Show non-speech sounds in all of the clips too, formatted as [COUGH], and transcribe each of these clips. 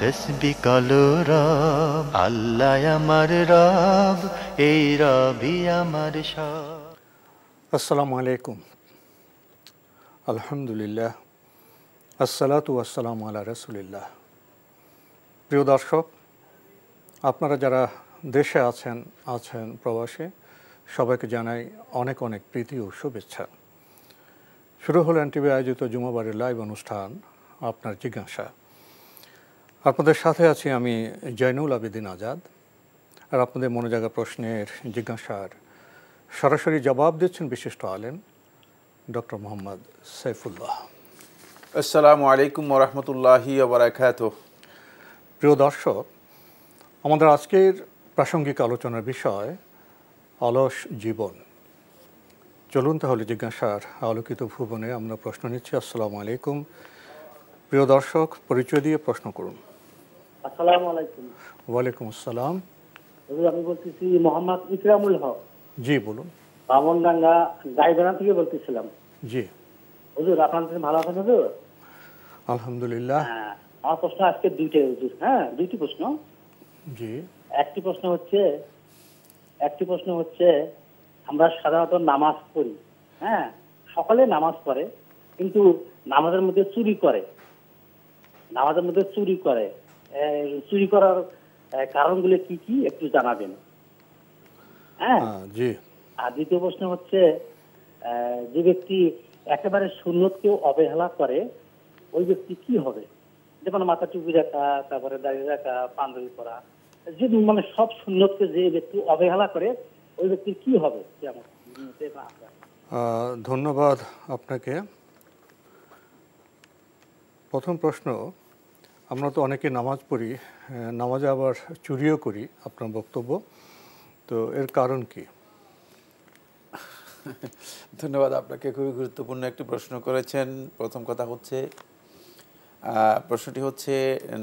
রব আল্লাহ আমার রব এই রবি আমার সব আসসালামু আলাইকুম আলহামদুলিল্লাহ আসসালাতু আসসালাম আল্লাহ রসুলিল্লাহ প্রিয় দর্শক আপনারা যারা দেশে আছেন আছেন প্রবাসে সবাইকে জানাই অনেক অনেক প্রীতি ও শুভেচ্ছা শুরু হলো এনটিভি আয়োজিত জুমাবারের লাইভ অনুষ্ঠান আপনার জিজ্ঞাসা আপনাদের সাথে আছি আমি জয়নুল আবেদিন আজাদ আর আপনাদের মনে জায়গা প্রশ্নের জিজ্ঞাসার সরাসরি জবাব দিচ্ছেন বিশিষ্ট আলেম ডক্টর মোহাম্মদ সাইফুল্লাহ আসসালাম আলাইকুম রহমতুল্লাহ প্রিয় দর্শক আমাদের আজকের প্রাসঙ্গিক আলোচনার বিষয় অলস জীবন চলুন তাহলে জিজ্ঞাসার আলোকিত ভুবনে আমরা প্রশ্ন নিচ্ছি আসসালামু আলাইকুম প্রিয় দর্শক পরিচয় দিয়ে প্রশ্ন করুন আসসালাম আসসালাম আমি বলতেছি মোহাম্মদ ইকরামুল হক জি বলুন বামনডাঙ্গা গাইবানা থেকে বলতেছিলাম জি হুজুর আপনার ভালো আছেন হুজুর আলহামদুলিল্লাহ হ্যাঁ, আমার প্রশ্ন আজকে দুইটাই হুজুর হ্যাঁ দুইটি প্রশ্ন জি একটি প্রশ্ন হচ্ছে একটি প্রশ্ন হচ্ছে আমরা সাধারণত নামাজ পড়ি হ্যাঁ সকালে নামাজ পড়ে কিন্তু নামাজের মধ্যে চুরি করে নামাজের মধ্যে চুরি করে চুরি করার কারণগুলো কি কি একটু জানাবেন হ্যাঁ জি আর দ্বিতীয় প্রশ্ন হচ্ছে যে ব্যক্তি একেবারে সুন্নতকে অবহেলা করে ওই ব্যক্তি কি হবে যেমন মাথা টুপি রাখা তারপরে দাঁড়িয়ে রাখা পাঞ্জাবি করা যে মানে সব সুন্নতকে যে ব্যক্তি অবহেলা করে ওই ব্যক্তির কি হবে ধন্যবাদ আপনাকে প্রথম প্রশ্ন আমরা তো অনেকে নামাজ পড়ি নামাজে আবার চুরিও করি আপনার বক্তব্য তো এর কারণ কি [LAUGHS] ধন্যবাদ আপনাকে খুবই গুরুত্বপূর্ণ একটি প্রশ্ন করেছেন প্রথম কথা হচ্ছে প্রশ্নটি হচ্ছে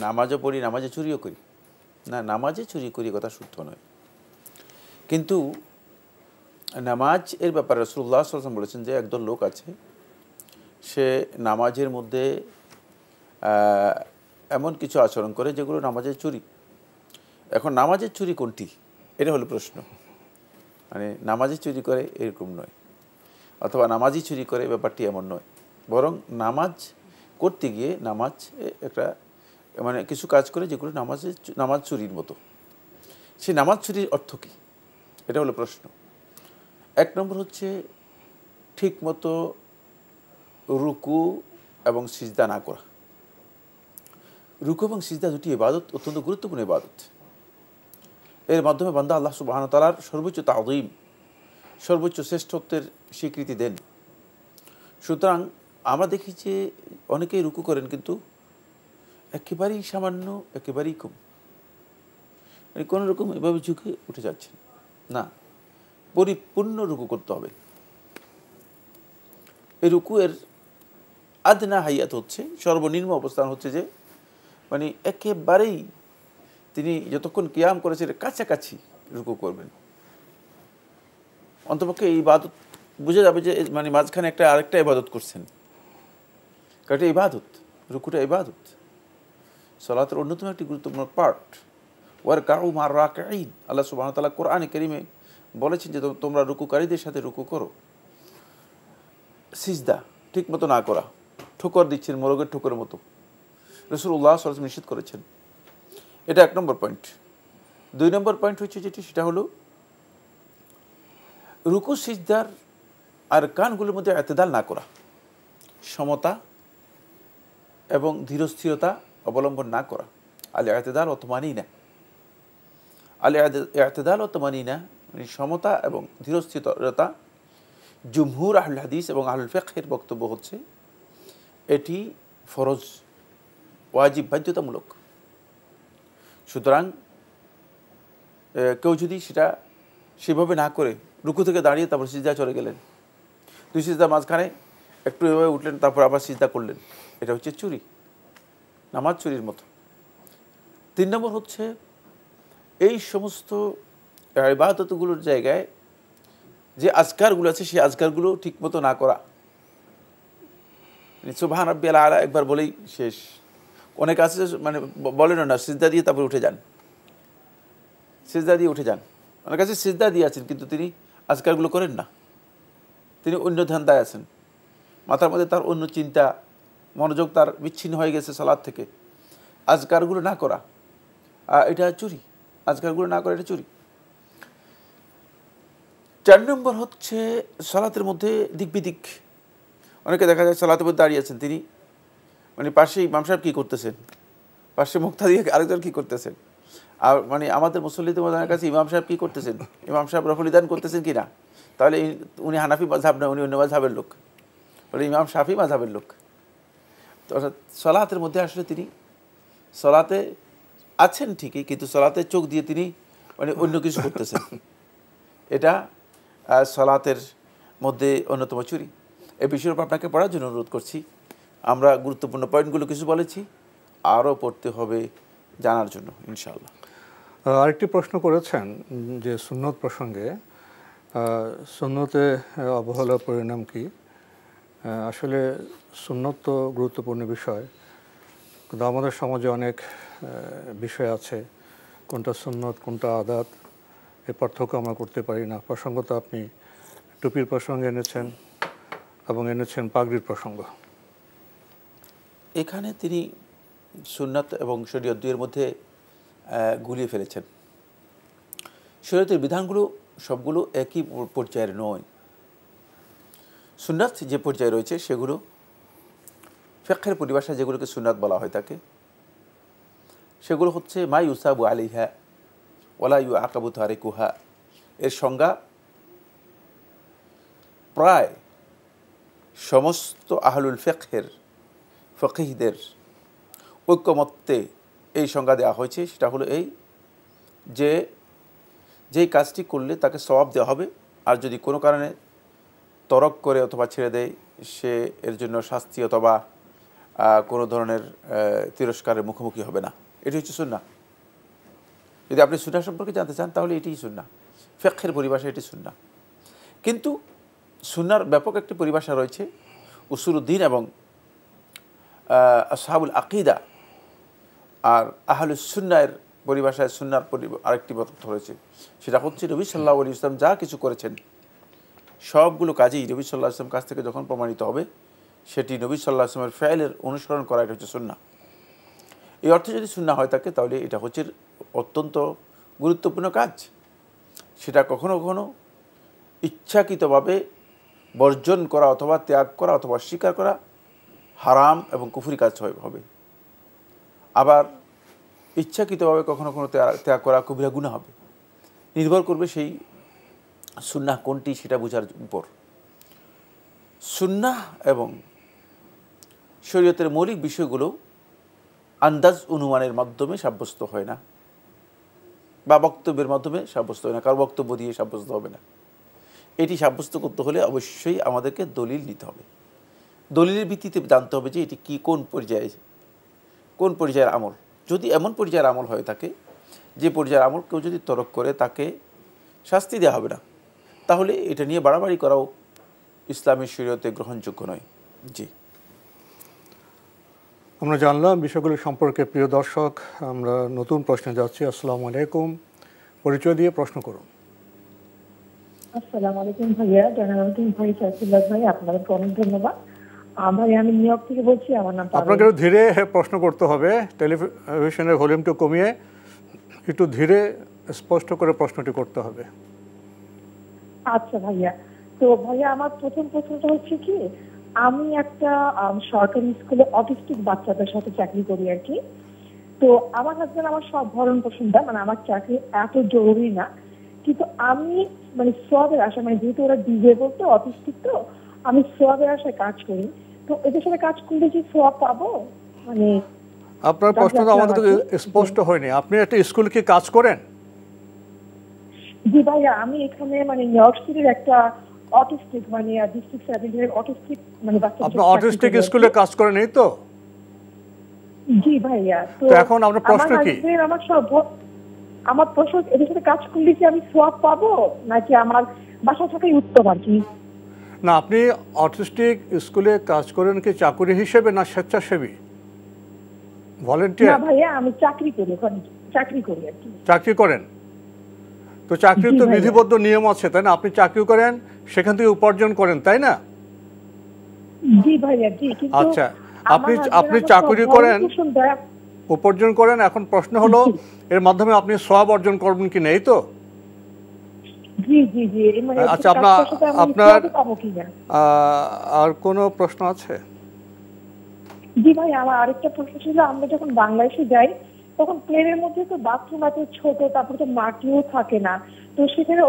নামাজও পড়ি নামাজে চুরিও করি না নামাজে চুরি করি কথা শুদ্ধ নয় কিন্তু নামাজ এর ব্যাপারে রসুল্লাহ আসলাম বলেছেন যে একদল লোক আছে সে নামাজের মধ্যে এমন কিছু আচরণ করে যেগুলো নামাজের চুরি এখন নামাজের চুরি কোনটি এটা হলো প্রশ্ন মানে নামাজি চুরি করে এরকম নয় অথবা নামাজই চুরি করে ব্যাপারটি এমন নয় বরং নামাজ করতে গিয়ে নামাজ একটা মানে কিছু কাজ করে যেগুলো নামাজের নামাজ চুরির মতো সেই নামাজ চুরির অর্থ কী এটা হলো প্রশ্ন এক নম্বর হচ্ছে ঠিকমতো রুকু এবং সিজদা না করা রুকু এবং সিজদা দুটি ইবাদত অত্যন্ত গুরুত্বপূর্ণ ইবাদত এর মাধ্যমে বান্দা আল্লাহ তালার সর্বোচ্চ তাদিম সর্বোচ্চ শ্রেষ্ঠত্বের স্বীকৃতি দেন সুতরাং আমরা দেখি যে অনেকেই রুকু করেন কিন্তু একেবারেই সামান্য একেবারেই কম মানে কোনো রকম এভাবে ঝুঁকে উঠে যাচ্ছেন না পরিপূর্ণ রুকু করতে হবে এই রুকুয়ের আদনা হাইয়াত হচ্ছে সর্বনিম্ন অবস্থান হচ্ছে যে মানে একেবারেই তিনি যতক্ষণ কিয়াম করেছিলেন কাছাকাছি রুকু করবেন অন্তপক্ষে এই ইবাদত বুঝে যাবে যে মানে মাঝখানে একটা আরেকটা ইবাদত করছেন কারণ এটা ইবাদত রুকুটা ইবাদত সলাতের অন্যতম একটি গুরুত্বপূর্ণ পার্ট ওয়ার কাউ মার রাক আল্লাহ সুবাহ তালা কোরআনে কেরিমে বলেছেন যে তোমরা রুকুকারীদের সাথে রুকু করো সিজদা ঠিক মতো না করা ঠোকর দিচ্ছেন মোরগের ঠোকরের মতো রসুল্লাহ সরাসরি নিষেধ করেছেন এটা এক নম্বর পয়েন্ট দুই নম্বর পয়েন্ট হচ্ছে যেটি সেটা হলো রুকু সিজদার আর কানগুলোর মধ্যে এতেদাল না করা সমতা এবং ধীরস্থিরতা অবলম্বন না করা আল এতেদাল অতমানি না আল এতেদাল অতমানি না মানে সমতা এবং ধীরস্থিরতা জুমহুর আহুল হাদিস এবং আহুল ফেকের বক্তব্য হচ্ছে এটি ফরজ ওয়াজিব বাধ্যতামূলক সুতরাং কেউ যদি সেটা সেভাবে না করে রুকু থেকে দাঁড়িয়ে তারপর সিজা চলে গেলেন দুই সিজা মাঝখানে একটু এভাবে উঠলেন তারপর আবার সিজা করলেন এটা হচ্ছে চুরি নামাজ চুরির মতো তিন নম্বর হচ্ছে এই সমস্ত ইবাহতগুলোর জায়গায় যে আজকারগুলো আছে সেই আজকারগুলো ঠিকমতো না করা সোভান মানে আলা একবার বলেই শেষ অনেকে আছে মানে বলেন না সিজদা দিয়ে তারপরে উঠে যান সিজদা দিয়ে উঠে যান অনেক আছে সিজদা দিয়ে আছেন কিন্তু তিনি আজকালগুলো করেন না তিনি অন্য দায় আছেন মাথার মধ্যে তার অন্য চিন্তা মনোযোগ তার বিচ্ছিন্ন হয়ে গেছে সালাদ থেকে আজকারগুলো না করা এটা চুরি আজকারগুলো না করা এটা চুরি চার নম্বর হচ্ছে সালাতের মধ্যে দিক বিদিক অনেকে দেখা যায় সালাতের মধ্যে দাঁড়িয়ে আছেন তিনি মানে পাশে ইমাম সাহেব কী করতেছেন পাশে মুক্তাদি আরেকজন কী করতেছেন আর মানে আমাদের মুসল্লিদের মজানের কাছে ইমাম সাহেব কী করতেছেন ইমাম সাহেব রফলিদান করতেছেন কি না তাহলে উনি হানাফি মাঝাব না উনি অন্য মাঝাবের লোক বলে ইমাম শাফি মাঝাবের লোক অর্থাৎ সলাতের মধ্যে আসলে তিনি সলাতে আছেন ঠিকই কিন্তু সলাতে চোখ দিয়ে তিনি মানে অন্য কিছু করতেছেন এটা সলাতের মধ্যে অন্যতম চুরি এ বিষয়ের উপর আপনাকে পড়ার জন্য অনুরোধ করছি আমরা গুরুত্বপূর্ণ পয়েন্টগুলো কিছু বলেছি আরও পড়তে হবে জানার জন্য ইনশাল্লাহ আরেকটি প্রশ্ন করেছেন যে সুন্নত প্রসঙ্গে সুন্নতে অবহেলার পরিণাম কি আসলে সুন্নত তো গুরুত্বপূর্ণ বিষয় কিন্তু আমাদের সমাজে অনেক বিষয় আছে কোনটা সুন্নত কোনটা আদাত এ পার্থক্য আমরা করতে পারি না প্রসঙ্গ তো আপনি টুপির প্রসঙ্গে এনেছেন এবং এনেছেন পাগড়ির প্রসঙ্গ এখানে তিনি সুন্নাত এবং শরীয়ত দুইয়ের মধ্যে গুলিয়ে ফেলেছেন শরীয়তের বিধানগুলো সবগুলো একই পর্যায়ের নয় সুন্নাত যে পর্যায়ে রয়েছে সেগুলো ফেক্ষের পরিভাষা যেগুলোকে সুন্নাত বলা হয় তাকে সেগুলো হচ্ছে মা ইউসাবু আলিহা ওলা ইউ আকাবু তারে কুহা এর সংজ্ঞা প্রায় সমস্ত আহলুল ফেক্ষের ফকিহদের ঐক্যমত্যে এই সংজ্ঞা দেওয়া হয়েছে সেটা হলো এই যে যেই কাজটি করলে তাকে স্বভাব দেওয়া হবে আর যদি কোনো কারণে তরক করে অথবা ছেড়ে দেয় সে এর জন্য শাস্তি অথবা কোনো ধরনের তিরস্কারের মুখোমুখি হবে না এটি হচ্ছে সুন্না যদি আপনি সুন্না সম্পর্কে জানতে চান তাহলে এটিই সুন্না ফেক্ষের পরিভাষা এটি সুন্না কিন্তু সুন্নার ব্যাপক একটি পরিভাষা রয়েছে উসুরুদ্দিন এবং আসহাবুল আকিদা আর সুন্নার পরিভাষায় সুন্নার আরেকটি পথ রয়েছে সেটা হচ্ছে রবি সাল্লাহ আলী ইসলাম যা কিছু করেছেন সবগুলো কাজেই রবি সাল্লাহ আসলাম কাছ থেকে যখন প্রমাণিত হবে সেটি নবী সাল্লাহ আসলামের ফ্যালের অনুসরণ করা এটা হচ্ছে সুন্না এই অর্থে যদি সুন্না হয় থাকে তাহলে এটা হচ্ছে অত্যন্ত গুরুত্বপূর্ণ কাজ সেটা কখনো কখনো ইচ্ছাকৃতভাবে বর্জন করা অথবা ত্যাগ করা অথবা স্বীকার করা হারাম এবং কুফুরি কাজ হবে আবার ইচ্ছাকৃতভাবে কখনো কখনো ত্যাগ করা কবিরা গুণা হবে নির্ভর করবে সেই সুন্নাহ কোনটি সেটা বোঝার উপর সুন্নাহ এবং শরীয়তের মৌলিক বিষয়গুলো আন্দাজ অনুমানের মাধ্যমে সাব্যস্ত হয় না বা বক্তব্যের মাধ্যমে সাব্যস্ত হয় না কারো বক্তব্য দিয়ে সাব্যস্ত হবে না এটি সাব্যস্ত করতে হলে অবশ্যই আমাদেরকে দলিল নিতে হবে দলিলের ভিত্তিতে জানতে হবে যে এটি কি কোন পর্যায়ে কোন পর্যায়ের আমল যদি এমন পর্যায়ের আমল হয়ে থাকে যে পর্যায়ের আমল কেউ যদি তরক করে তাকে শাস্তি দেওয়া হবে না তাহলে এটা নিয়ে বাড়াবাড়ি করাও ইসলামের শরীয়তে গ্রহণযোগ্য নয় জি আমরা জানলাম বিষয়গুলো সম্পর্কে প্রিয় দর্শক আমরা নতুন প্রশ্নে যাচ্ছি আসসালামু আলাইকুম পরিচয় দিয়ে প্রশ্ন করুন আসসালামু আলাইকুম ভাইয়া জানালাম ভাই সাইফুল্লাহ ভাই আপনাদেরকে অনেক ধন্যবাদ আপনাকে ধীরে প্রশ্ন করতে হবে টেলিভিশনের ভলিউমটা কমিয়ে একটু ধীরে স্পষ্ট করে প্রশ্নটি করতে হবে আচ্ছা ভাইয়া তো ভাইয়া আমার প্রথম প্রশ্নটা হচ্ছে কি আমি একটা সরকারি স্কুলে অটিস্টিক বাচ্চাদের সাথে চাকরি করি আর কি তো আমার হাজবেন্ড আমার সব ভরণ পোষণ দেয় মানে আমার চাকরি এত জরুরি না কিন্তু আমি মানে সবের আশা মানে যেহেতু ওরা ডিজে তো অটিস্টিক তো আমি সবের আশায় কাজ করি তো এদের সাথে কাজ করলে কি পাবো মানে আপনার প্রশ্নটা আমাদের স্পষ্ট হয়নি আপনি একটা কি কাজ করেন জি আমি এখানে মানে একটা অটিস্টিক মানে ডিস্ট্রিক্ট অটিস্টিক মানে বাচ্চা আপনি অটিস্টিক স্কুলে কাজ করেন এই তো জি ভাইয়া তো এখন আপনার প্রশ্ন কি আমার সব আমার প্রশ্ন এদের সাথে কাজ করলে কি আমি সোয়াব পাবো নাকি আমার বাসা থাকাই উত্তম আর কি না আপনি অটিস্টিক স্কুলে কাজ করেন কি চাকরি হিসেবে না স্বেচ্ছাসেবী ভলেন্টিয়ার না ভাইয়া আমি চাকরি করি চাকরি করি চাকরি করেন তো চাকরির তো বিধিবদ্ধ নিয়ম আছে তাই না আপনি চাকরি করেন সেখান থেকে উপার্জন করেন তাই না জি ভাইয়া জি আচ্ছা আপনি আপনি চাকরি করেন উপার্জন করেন এখন প্রশ্ন হলো এর মাধ্যমে আপনি সব অর্জন করবেন কি নেই তো মানে আচ্ছা, আর প্রশ্ন আছে জি ভাই আমার আরেকটা প্রশ্ন ছিল আমরা যখন বাংলাদেশে যাই তখন প্লেনের মধ্যে তো বাথরুম ছোট তারপর তো মাটিও থাকে না তো সেখানে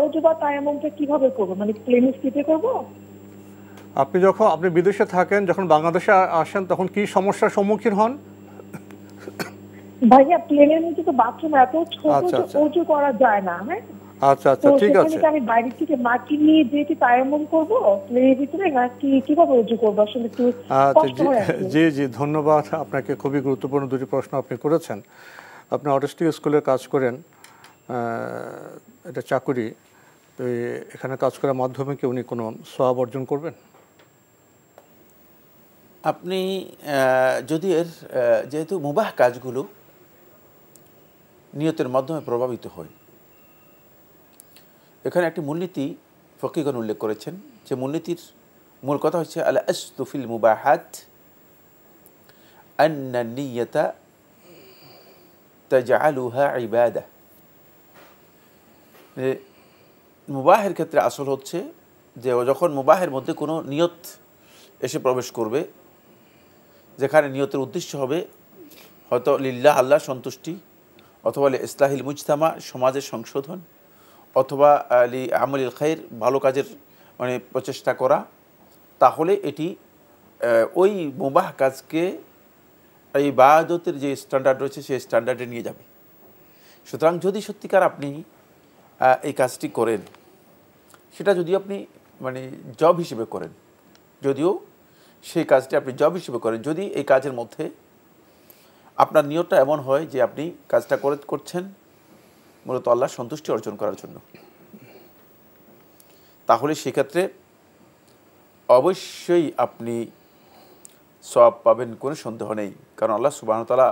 কিভাবে করবো মানে প্লেনে আপনি যখন আপনি বিদেশে থাকেন যখন বাংলাদেশে আসেন তখন কি সমস্যার সম্মুখীন হন ভাইয়া প্লেনের মধ্যে তো বাথরুম এত ছোট আচ্ছা, আচ্ছা। অজু করা যায় না হ্যাঁ আচ্ছা আচ্ছা ঠিক আছে আমি বাড়ি থেকে মাটি নিয়ে যেতে পায়মন করব প্লেনের ভিতরে নাকি কিভাবে রুজু করব আসলে একটু আচ্ছা, জি জি ধন্যবাদ আপনাকে খুবই গুরুত্বপূর্ণ দুটি প্রশ্ন আপনি করেছেন আপনি অটিস্টিক স্কুলে কাজ করেন এটা চাকুরি তো এখানে কাজ করার মাধ্যমে কি উনি কোনো সব অর্জন করবেন আপনি যদি এর যেহেতু মুবাহ কাজগুলো নিয়তের মাধ্যমে প্রভাবিত হয় এখানে একটি মূলনীতি ফকিগণ উল্লেখ করেছেন যে মূলনীতির মূল কথা হচ্ছে আল আসতুফিল মুবাহাত আন্নানিয়তা তাজালুহা ইবাদা মুবাহের ক্ষেত্রে আসল হচ্ছে যে যখন মুবাহের মধ্যে কোনো নিয়ত এসে প্রবেশ করবে যেখানে নিয়তের উদ্দেশ্য হবে হয়তো লিল্লাহ আল্লাহ সন্তুষ্টি অথবা ইসলাহিল মুজতামা সমাজের সংশোধন অথবা আলি আমল খাইর ভালো কাজের মানে প্রচেষ্টা করা তাহলে এটি ওই মুবাহ কাজকে এই বায়াদতের যে স্ট্যান্ডার্ড রয়েছে সেই স্ট্যান্ডার্ডে নিয়ে যাবে সুতরাং যদি সত্যিকার আপনি এই কাজটি করেন সেটা যদি আপনি মানে জব হিসেবে করেন যদিও সেই কাজটি আপনি জব হিসেবে করেন যদি এই কাজের মধ্যে আপনার নিয়তটা এমন হয় যে আপনি কাজটা করে করছেন মূলত আল্লাহ সন্তুষ্টি অর্জন করার জন্য তাহলে সেক্ষেত্রে অবশ্যই আপনি সব পাবেন কোনো সন্দেহ নেই কারণ আল্লাহ সুবাহতালা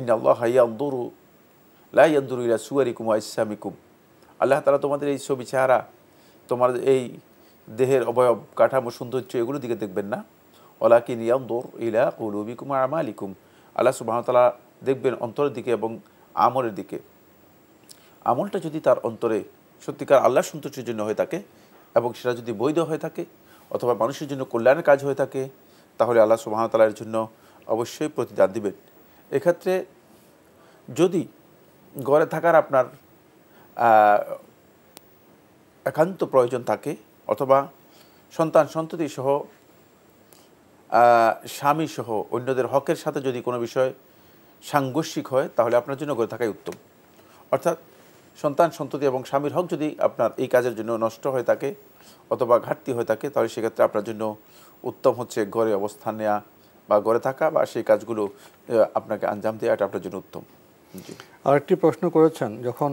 ইন্দাল্লাহ হাইয়াউদ্দুরু লাইয়াদ্দুরু ইলা সুয়ারিকুম ইসলামিকুম আল্লাহ তালা তোমাদের এই ছবি চেহারা তোমার এই দেহের অবয়ব কাঠামো সৌন্দর্য এগুলো দিকে দেখবেন না ওলা ওলাকিন ইয়ামদোর ইলা কুলুবিকুম আর আমা আলিকুম আল্লাহ সুবাহতালা দেখবেন অন্তরের দিকে এবং আমলের দিকে আমলটা যদি তার অন্তরে সত্যিকার আল্লাহ সন্তুষ্টির জন্য হয়ে থাকে এবং সেটা যদি বৈধ হয়ে থাকে অথবা মানুষের জন্য কল্যাণের কাজ হয়ে থাকে তাহলে আল্লাহ সুবাহতালার জন্য অবশ্যই প্রতিদান দিবেন এক্ষেত্রে যদি গড়ে থাকার আপনার একান্ত প্রয়োজন থাকে অথবা সন্তান সন্ততি সহ স্বামী সহ অন্যদের হকের সাথে যদি কোনো বিষয় সাংঘর্ষিক হয় তাহলে আপনার জন্য ঘরে থাকাই উত্তম অর্থাৎ সন্তান সন্ততি এবং স্বামীর হক যদি আপনার এই কাজের জন্য নষ্ট হয়ে থাকে অথবা ঘাটতি হয়ে থাকে তাহলে সেক্ষেত্রে আপনার জন্য উত্তম হচ্ছে ঘরে অবস্থান নেওয়া বা ঘরে থাকা বা সেই কাজগুলো আপনাকে আঞ্জাম দেওয়া এটা আপনার জন্য উত্তম আরেকটি প্রশ্ন করেছেন যখন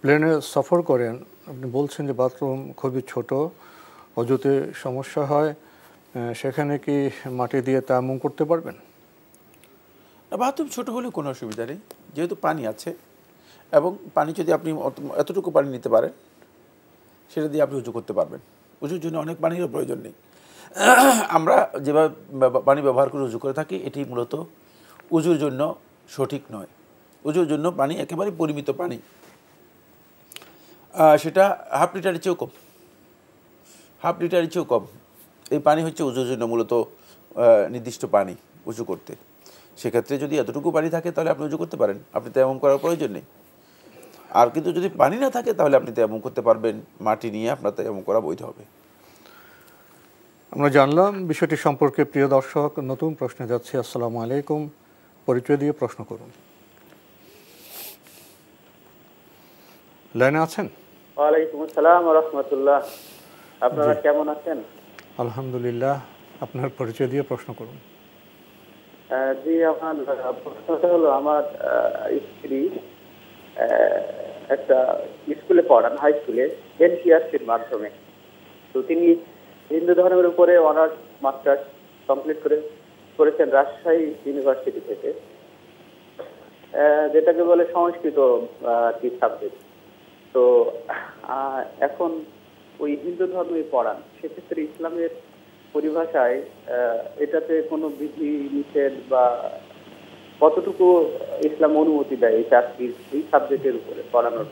প্লেনে সফর করেন আপনি বলছেন যে বাথরুম খুবই ছোট অজুতে সমস্যা হয় সেখানে কি মাটি দিয়ে মুখ করতে পারবেন বাথরুম ছোট হলে কোনো অসুবিধা নেই যেহেতু পানি আছে এবং পানি যদি আপনি এতটুকু পানি নিতে পারেন সেটা দিয়ে আপনি উঁচু করতে পারবেন উঁচুর জন্য অনেক পানিরও প্রয়োজন নেই আমরা যেভাবে পানি ব্যবহার করে উঁচু করে থাকি এটি মূলত উজুর জন্য সঠিক নয় উজুর জন্য পানি একেবারে পরিমিত পানি সেটা হাফ লিটারের চেয়েও কম হাফ লিটারের চেয়েও কম এই পানি হচ্ছে উজুর জন্য মূলত নির্দিষ্ট পানি উঁচু করতে সেক্ষেত্রে যদি এতটুকু পানি থাকে তাহলে আপনি উঁচু করতে পারেন আপনি তো এমন করার প্রয়োজন নেই আর কিন্তু যদি পানি না থাকে তাহলে আপনি তেমন করতে পারবেন মাটি নিয়ে আপনার তেমন করা বৈধ হবে আমরা জানলাম বিষয়টি সম্পর্কে প্রিয় দর্শক নতুন প্রশ্নে যাচ্ছি আসসালাম আলাইকুম পরিচয় দিয়ে প্রশ্ন করুন লাইনে আছেন আপনারা কেমন আছেন আলহামদুলিল্লাহ আপনার পরিচয় দিয়ে প্রশ্ন করুন জি আমার প্রশ্নটা হলো আমার স্ত্রী একটা স্কুলে পড়ান হাই স্কুলে এনসিআরসির মাধ্যমে তো তিনি হিন্দু ধর্মের উপরে অনার্স মাস্টার্স কমপ্লিট করে করেছেন রাজশাহী ইউনিভার্সিটি থেকে যেটাকে বলে সংস্কৃত কি সাবজেক্ট তো এখন ওই হিন্দু ধর্মই পড়ান সেক্ষেত্রে ইসলামের পরিভাষায় এটাতে কোনো বিধি নিষেধ বা কতটুকু ইসলাম অনুমতি দেয় এই চাকরির এই সাবজেক্টের উপরে পড়ানোর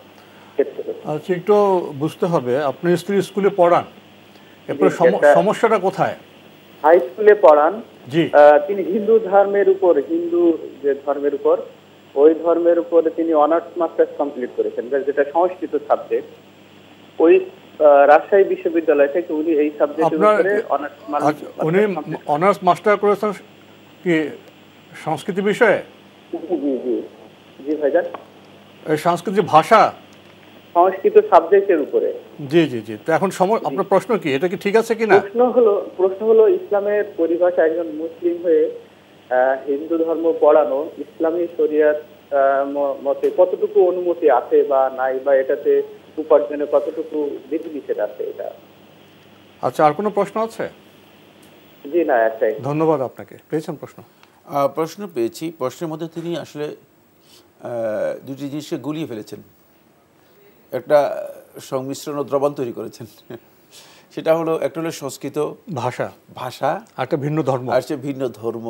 ক্ষেত্রে একটু বুঝতে হবে স্ত্রী স্কুলে পড়ান এরপরে সমস্যাটা কোথায় হাই স্কুলে পড়ান তিনি হিন্দু ধর্মের উপর হিন্দু যে ধর্মের উপর ওই ধর্মের উপরে তিনি অনার্স মাস্টার্স কমপ্লিট করেছেন যেটা সংস্কৃত সাবজেক্ট ওই রাজশাহী বিশ্ববিদ্যালয় থেকে উনি এই সাবজেক্টের উপরে অনার্স মাস্টার আচ্ছা, উনি অনার্স মাস্টার করেছেন কি সংস্কৃতি বিষয়ে জি জি জি সংস্কৃতি ভাষা সংস্কৃত সাবজেক্টের উপরে জি জি জি তো এখন সময় আপনার প্রশ্ন কি এটা কি ঠিক আছে কিনা প্রশ্ন হলো প্রশ্ন হলো ইসলামের পরিভাষা একজন মুসলিম হয়ে হিন্দু ধর্ম পড়ানো ইসলামী শরিয়ার মতে কতটুকু অনুমতি আছে বা নাই বা এটাতে উপার্জনে কতটুকু বিধি নিষেধ আছে এটা আচ্ছা আর কোনো প্রশ্ন আছে জি না একটাই ধন্যবাদ আপনাকে পেয়েছেন প্রশ্ন প্রশ্ন পেয়েছি প্রশ্নের মধ্যে তিনি আসলে দুটি জিনিসকে গুলিয়ে ফেলেছেন একটা সংমিশ্রণ ও দ্রবণ তৈরি করেছেন [LAUGHS] সেটা হলো একটা হলো সংস্কৃত ভাষা ভাষা একটা ভিন্ন ধর্ম আর সে ভিন্ন ধর্ম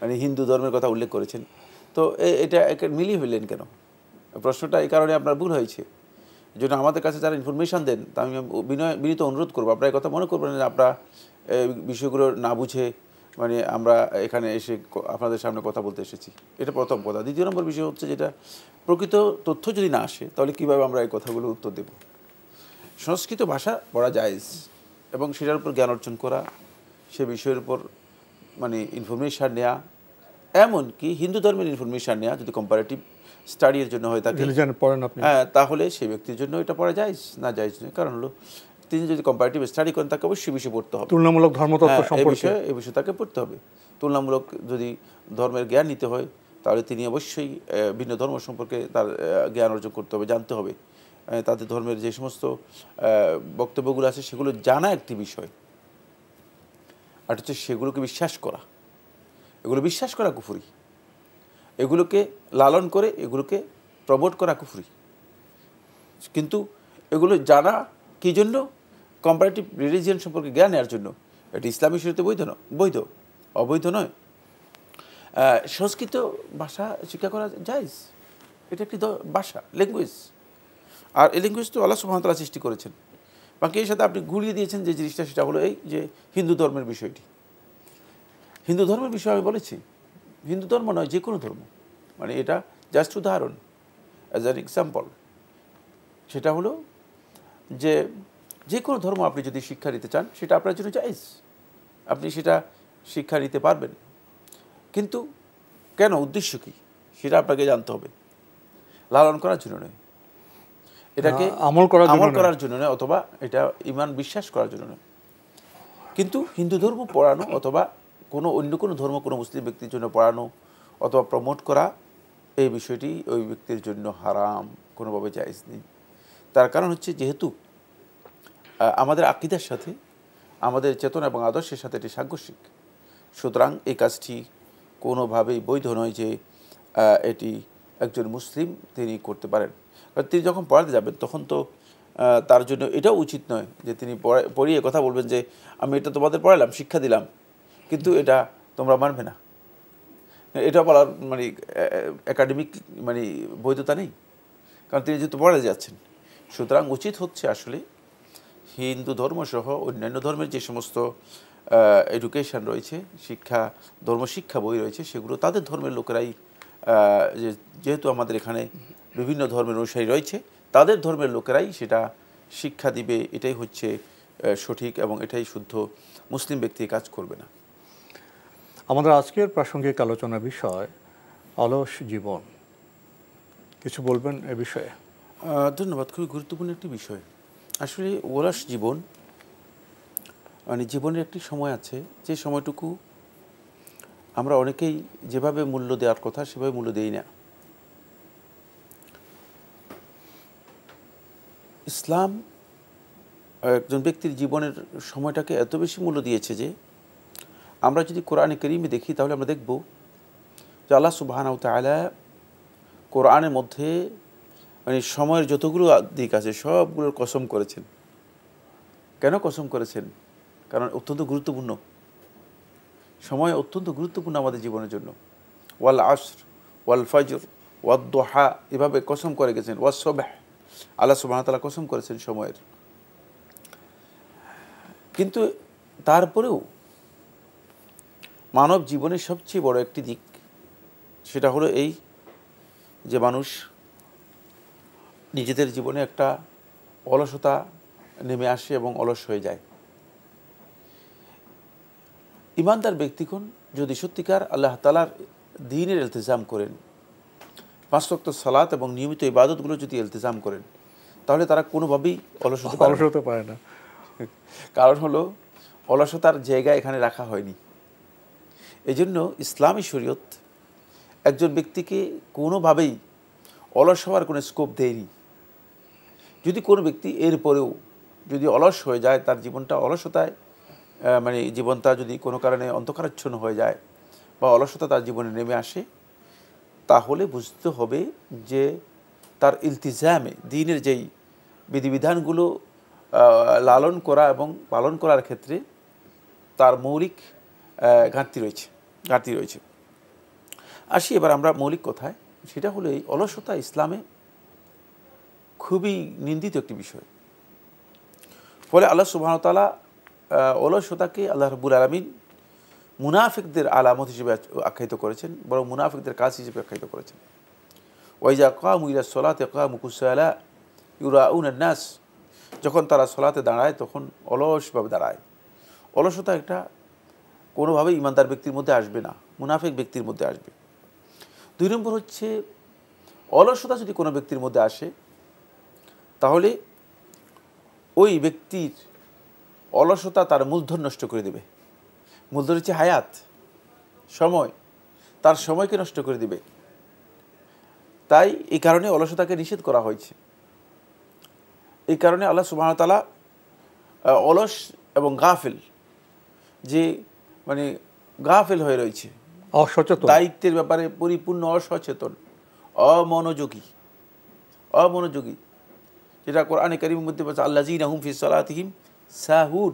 মানে হিন্দু ধর্মের কথা উল্লেখ করেছেন তো এটা একটা মিলিয়ে ফেললেন কেন প্রশ্নটা এই কারণে আপনার ভুল হয়েছে যেন আমাদের কাছে যারা ইনফরমেশান দেন তা আমি বিনয় বিনীত অনুরোধ করবো আপনার কথা মনে করবেন যে আপনারা বিষয়গুলো না বুঝে মানে আমরা এখানে এসে আপনাদের সামনে কথা বলতে এসেছি এটা প্রথম কথা দ্বিতীয় নম্বর বিষয় হচ্ছে যেটা প্রকৃত তথ্য যদি না আসে তাহলে কীভাবে আমরা এই কথাগুলো উত্তর দেব সংস্কৃত ভাষা পড়া যায় এবং সেটার উপর জ্ঞান অর্জন করা সে বিষয়ের উপর মানে ইনফরমেশান নেওয়া এমনকি হিন্দু ধর্মের ইনফরমেশান নেওয়া যদি কম্পারেটিভ স্টাডির জন্য হয় তাকে হ্যাঁ তাহলে সেই ব্যক্তির জন্য এটা পড়া যায় না যায় কারণ হলো তিনি যদি কম্পারেটিভ স্টাডি করেন তাকে অবশ্যই বিষয়ে পড়তে হবে তুলনামূলক ধর্মতত্ত্ব হ্যাঁ, বিষয়ে এ বিষয়ে তাকে পড়তে হবে তুলনামূলক যদি ধর্মের জ্ঞান নিতে হয় তাহলে তিনি অবশ্যই ভিন্ন ধর্ম সম্পর্কে তার জ্ঞান অর্জন করতে হবে জানতে হবে তাদের ধর্মের যে সমস্ত বক্তব্যগুলো আছে সেগুলো জানা একটি বিষয় আর হচ্ছে সেগুলোকে বিশ্বাস করা এগুলো বিশ্বাস করা কুফুরি এগুলোকে লালন করে এগুলোকে প্রবট করা কুফুরি কিন্তু এগুলো জানা কী জন্য কম্পারেটিভ রিলিজিয়ান সম্পর্কে জ্ঞান নেওয়ার জন্য এটি ইসলামী শুরুতে বৈধ নয় বৈধ অবৈধ নয় সংস্কৃত ভাষা শিক্ষা করা যায় এটা একটি ভাষা ল্যাঙ্গুয়েজ আর এই ল্যাঙ্গুয়েজ তো আল্লাহ সুহামতাল্লাহ সৃষ্টি করেছেন বাকি এর সাথে আপনি গুলিয়ে দিয়েছেন যে জিনিসটা সেটা হলো এই যে হিন্দু ধর্মের বিষয়টি হিন্দু ধর্মের বিষয়ে আমি বলেছি হিন্দু ধর্ম নয় যে কোনো ধর্ম মানে এটা জাস্ট উদাহরণ অ্যাজ অ্যান এক্সাম্পল সেটা হলো যে যে কোনো ধর্ম আপনি যদি শিক্ষা নিতে চান সেটা আপনার জন্য চাইজ আপনি সেটা শিক্ষা নিতে পারবেন কিন্তু কেন উদ্দেশ্য কী সেটা আপনাকে জানতে হবে লালন করার জন্য নয় এটাকে আমল করা আমল করার জন্য নয় অথবা এটা ইমান বিশ্বাস করার জন্য নয় কিন্তু হিন্দু ধর্ম পড়ানো অথবা কোনো অন্য কোনো ধর্ম কোনো মুসলিম ব্যক্তির জন্য পড়ানো অথবা প্রমোট করা এই বিষয়টি ওই ব্যক্তির জন্য হারাম কোনোভাবে জায়জ নেই তার কারণ হচ্ছে যেহেতু আমাদের আকিদার সাথে আমাদের চেতনা এবং আদর্শের সাথে এটি সাংঘর্ষিক সুতরাং এই কাজটি কোনোভাবেই বৈধ নয় যে এটি একজন মুসলিম তিনি করতে পারেন কারণ তিনি যখন পড়াতে যাবেন তখন তো তার জন্য এটাও উচিত নয় যে তিনি পড়িয়ে কথা বলবেন যে আমি এটা তোমাদের পড়ালাম শিক্ষা দিলাম কিন্তু এটা তোমরা মানবে না এটা বলার মানে একাডেমিক মানে বৈধতা নেই কারণ তিনি যেহেতু পড়াতে যাচ্ছেন সুতরাং উচিত হচ্ছে আসলে হিন্দু ধর্মসহ অন্যান্য ধর্মের যে সমস্ত এডুকেশন রয়েছে শিক্ষা ধর্মশিক্ষা বই রয়েছে সেগুলো তাদের ধর্মের লোকেরাই যেহেতু আমাদের এখানে বিভিন্ন ধর্মের অনুসারী রয়েছে তাদের ধর্মের লোকেরাই সেটা শিক্ষা দিবে এটাই হচ্ছে সঠিক এবং এটাই শুদ্ধ মুসলিম ব্যক্তি কাজ করবে না আমাদের আজকের প্রাসঙ্গিক আলোচনা বিষয় অলস জীবন কিছু বলবেন এ বিষয়ে ধন্যবাদ খুবই গুরুত্বপূর্ণ একটি বিষয় আসলে ওলাস জীবন মানে জীবনের একটি সময় আছে যে সময়টুকু আমরা অনেকেই যেভাবে মূল্য দেওয়ার কথা সেভাবে মূল্য দেই না ইসলাম একজন ব্যক্তির জীবনের সময়টাকে এত বেশি মূল্য দিয়েছে যে আমরা যদি কোরআনে করিমে দেখি তাহলে আমরা দেখব যে আল্লাহ সুবাহানাউ আলা কোরআনের মধ্যে মানে সময়ের যতগুলো দিক আছে সবগুলোর কসম করেছেন কেন কসম করেছেন কারণ অত্যন্ত গুরুত্বপূর্ণ সময় অত্যন্ত গুরুত্বপূর্ণ আমাদের জীবনের জন্য ওয়াল আসর ওয়াল ওয়াদ দোহা এভাবে কসম করে গেছেন ওয়াসবাহ আল্লাহ সুবাহতালা কসম করেছেন সময়ের কিন্তু তারপরেও মানব জীবনের সবচেয়ে বড় একটি দিক সেটা হলো এই যে মানুষ নিজেদের জীবনে একটা অলসতা নেমে আসে এবং অলস হয়ে যায় ইমানদার ব্যক্তিক্ষণ যদি সত্যিকার আল্লাহ তালার দিনের ইলতিজাম করেন পাঁচ সালাত এবং নিয়মিত ইবাদতগুলো যদি ইলতিজাম করেন তাহলে তারা কোনোভাবেই অলস অলস হতে পারে না কারণ হলো অলসতার জায়গা এখানে রাখা হয়নি এই জন্য ইসলামী শরীয়ত একজন ব্যক্তিকে কোনোভাবেই অলস হওয়ার কোনো স্কোপ দেয়নি যদি কোনো ব্যক্তি এরপরেও যদি অলস হয়ে যায় তার জীবনটা অলসতায় মানে জীবনটা যদি কোনো কারণে অন্ধকারাচ্ছন্ন হয়ে যায় বা অলসতা তার জীবনে নেমে আসে তাহলে বুঝতে হবে যে তার ইলতিজামে দিনের যেই বিধিবিধানগুলো লালন করা এবং পালন করার ক্ষেত্রে তার মৌলিক ঘাটতি রয়েছে ঘাটতি রয়েছে আসি এবার আমরা মৌলিক কথায় সেটা হলো এই অলসতা ইসলামে খুবই নিন্দিত একটি বিষয় ফলে আল্লাহ সুবাহতালা অলসতাকে আল্লাহ রবুল আলমিন মুনাফিকদের আলামত হিসেবে আখ্যায়িত করেছেন বরং মুনাফিকদের কাজ হিসেবে আখ্যায়িত করেছেন ওয়াইজা কাম ইরা সোলাতে কাম মুকুসালা ইউরা নাস যখন তারা সলাতে দাঁড়ায় তখন অলসভাবে দাঁড়ায় অলসতা একটা কোনোভাবে ইমানদার ব্যক্তির মধ্যে আসবে না মুনাফিক ব্যক্তির মধ্যে আসবে দুই নম্বর হচ্ছে অলসতা যদি কোনো ব্যক্তির মধ্যে আসে তাহলে ওই ব্যক্তির অলসতা তার মূলধন নষ্ট করে দেবে মূলধন হচ্ছে হায়াত সময় তার সময়কে নষ্ট করে দেবে তাই এই কারণে অলসতাকে নিষেধ করা হয়েছে এই কারণে আল্লাহ সুবাহতালা অলস এবং গাফেল যে মানে গাফেল হয়ে রয়েছে অসচেতন দায়িত্বের ব্যাপারে পরিপূর্ণ অসচেতন অমনোযোগী অমনোযোগী যেটা কোরআনে করিমের মধ্যে বলছে আল্লাহ জিন আহম ফিসালাতহিম সাহুন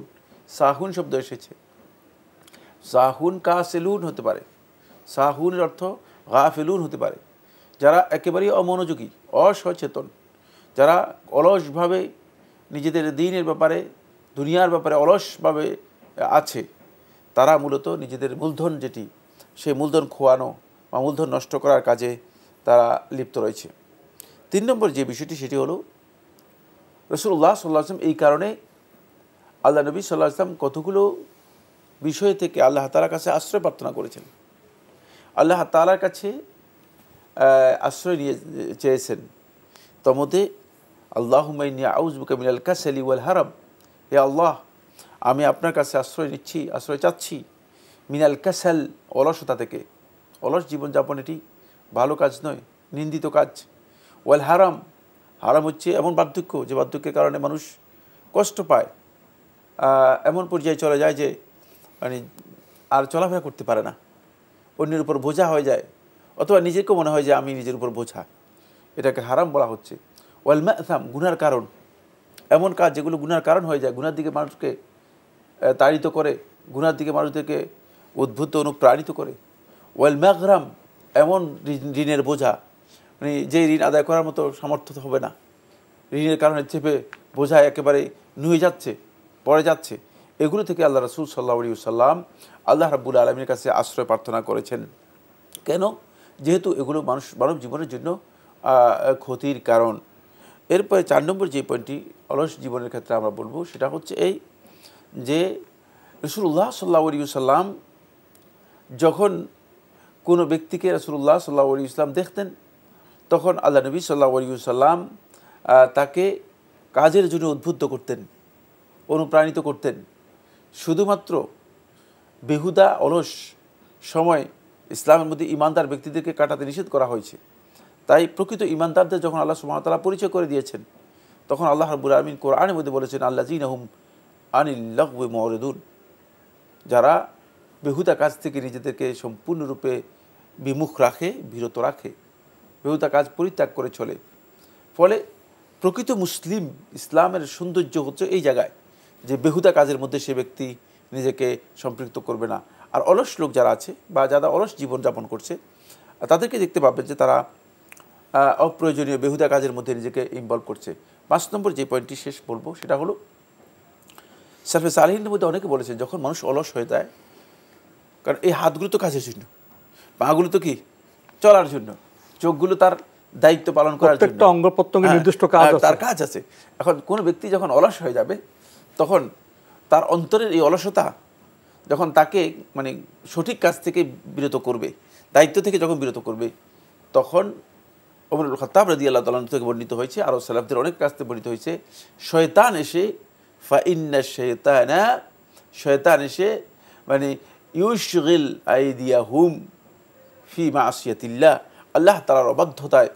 সাহুন শব্দ এসেছে সাহুন কা সেলুন হতে পারে সাহুনের অর্থ ফেলুন হতে পারে যারা একেবারেই অমনোযোগী অসচেতন যারা অলসভাবে নিজেদের দিনের ব্যাপারে দুনিয়ার ব্যাপারে অলসভাবে আছে তারা মূলত নিজেদের মূলধন যেটি সে মূলধন খোয়ানো বা মূলধন নষ্ট করার কাজে তারা লিপ্ত রয়েছে তিন নম্বর যে বিষয়টি সেটি হলো রসুল্লাহ সাল্লাহ আসলাম এই কারণে আল্লাহ নবী সাল্লাহ আসলাম কতগুলো বিষয় থেকে আল্লাহ তালার কাছে আশ্রয় প্রার্থনা করেছেন আল্লাহ তালার কাছে আশ্রয় নিয়ে চেয়েছেন তমদে আল্লাহ মাইনিয়া আউজ ওয়াল হারাম এ আল্লাহ আমি আপনার কাছে আশ্রয় নিচ্ছি আশ্রয় চাচ্ছি মিনাল কাসাল অলসতা থেকে অলস জীবনযাপন এটি ভালো কাজ নয় নিন্দিত কাজ ওয়াল হারাম হারাম হচ্ছে এমন বার্ধক্য যে বার্ধক্যের কারণে মানুষ কষ্ট পায় এমন পর্যায়ে চলে যায় যে মানে আর চলাফেরা করতে পারে না অন্যের উপর বোঝা হয়ে যায় অথবা নিজেকে মনে হয় যে আমি নিজের উপর বোঝা এটাকে হারাম বলা হচ্ছে ওয়েলম্যাথাম গুনার কারণ এমন কাজ যেগুলো গুনার কারণ হয়ে যায় গুনার দিকে মানুষকে তাড়িত করে গুনার দিকে মানুষদেরকে উদ্ভুত অনুপ্রাণিত করে ওয়েলম্যাগ্রাম এমন ঋণের বোঝা মানে যে ঋণ আদায় করার মতো সামর্থ্য হবে না ঋণের কারণে চেপে বোঝা একেবারে নুয়ে যাচ্ছে পড়ে যাচ্ছে এগুলো থেকে আল্লাহ রসুল সাল্লা আলী সাল্লাম আল্লাহ রাবুল আলমীর কাছে আশ্রয় প্রার্থনা করেছেন কেন যেহেতু এগুলো মানুষ মানব জীবনের জন্য ক্ষতির কারণ এরপরে চার নম্বর যে পয়েন্টটি অলস জীবনের ক্ষেত্রে আমরা বলবো সেটা হচ্ছে এই যে রসুল্লাহ সাল্লা আলী সাল্লাম যখন কোনো ব্যক্তিকে রসুল্লাহ সাল্লাহ আলী ইসলাম দেখতেন তখন আল্লাহ নবী সাল্লা সাল্লাম তাকে কাজের জন্য উদ্বুদ্ধ করতেন অনুপ্রাণিত করতেন শুধুমাত্র বেহুদা অলস সময় ইসলামের মধ্যে ইমানদার ব্যক্তিদেরকে কাটাতে নিষেধ করা হয়েছে তাই প্রকৃত ইমানদারদের যখন আল্লাহ সুমতলা পরিচয় করে দিয়েছেন তখন আল্লাহ হাবুল আলমিন কোরআনের মধ্যে বলেছেন আল্লাহ জিনহুম আনিল্লাহবে মরেদুন যারা বেহুদা কাজ থেকে নিজেদেরকে সম্পূর্ণরূপে বিমুখ রাখে বিরত রাখে বেহুদা কাজ পরিত্যাগ করে চলে ফলে প্রকৃত মুসলিম ইসলামের সৌন্দর্য হচ্ছে এই জায়গায় যে বেহুদা কাজের মধ্যে সে ব্যক্তি নিজেকে সম্পৃক্ত করবে না আর অলস লোক যারা আছে বা যারা অলস জীবনযাপন করছে তাদেরকে দেখতে পাবেন যে তারা অপ্রয়োজনীয় বেহুদা কাজের মধ্যে নিজেকে ইনভলভ করছে পাঁচ নম্বর যে পয়েন্টটি শেষ বলবো সেটা হলো সার্ফে সালহীনের মধ্যে অনেকে বলেছেন যখন মানুষ অলস হয়ে যায় কারণ এই হাতগুলো তো কাজের জন্য পাগুলো তো কি চলার জন্য চোখগুলো তার দায়িত্ব পালন করার একটা অঙ্গ প্রত্যঙ্গ হ্যাঁ, নির্দিষ্ট কাজ হ্যাঁ, তার কাজ আছে এখন কোন ব্যক্তি যখন অলস হয়ে যাবে তখন তার অন্তরের এই অলসতা যখন তাকে মানে সঠিক কাজ থেকে বিরত করবে দায়িত্ব থেকে যখন বিরত করবে তখন অমরুল খতাব রাজি আল্লাহ তালন থেকে বর্ণিত হয়েছে আরও সালাফদের অনেক কাছ থেকে বর্ণিত হয়েছে শয়তান এসে ফাইন্না শেতানা শয়তান এসে মানে আই আইদিয়া হুম ফি মা আসিয়াতিল্লা আল্লাহ তালার অবাধ্যতায়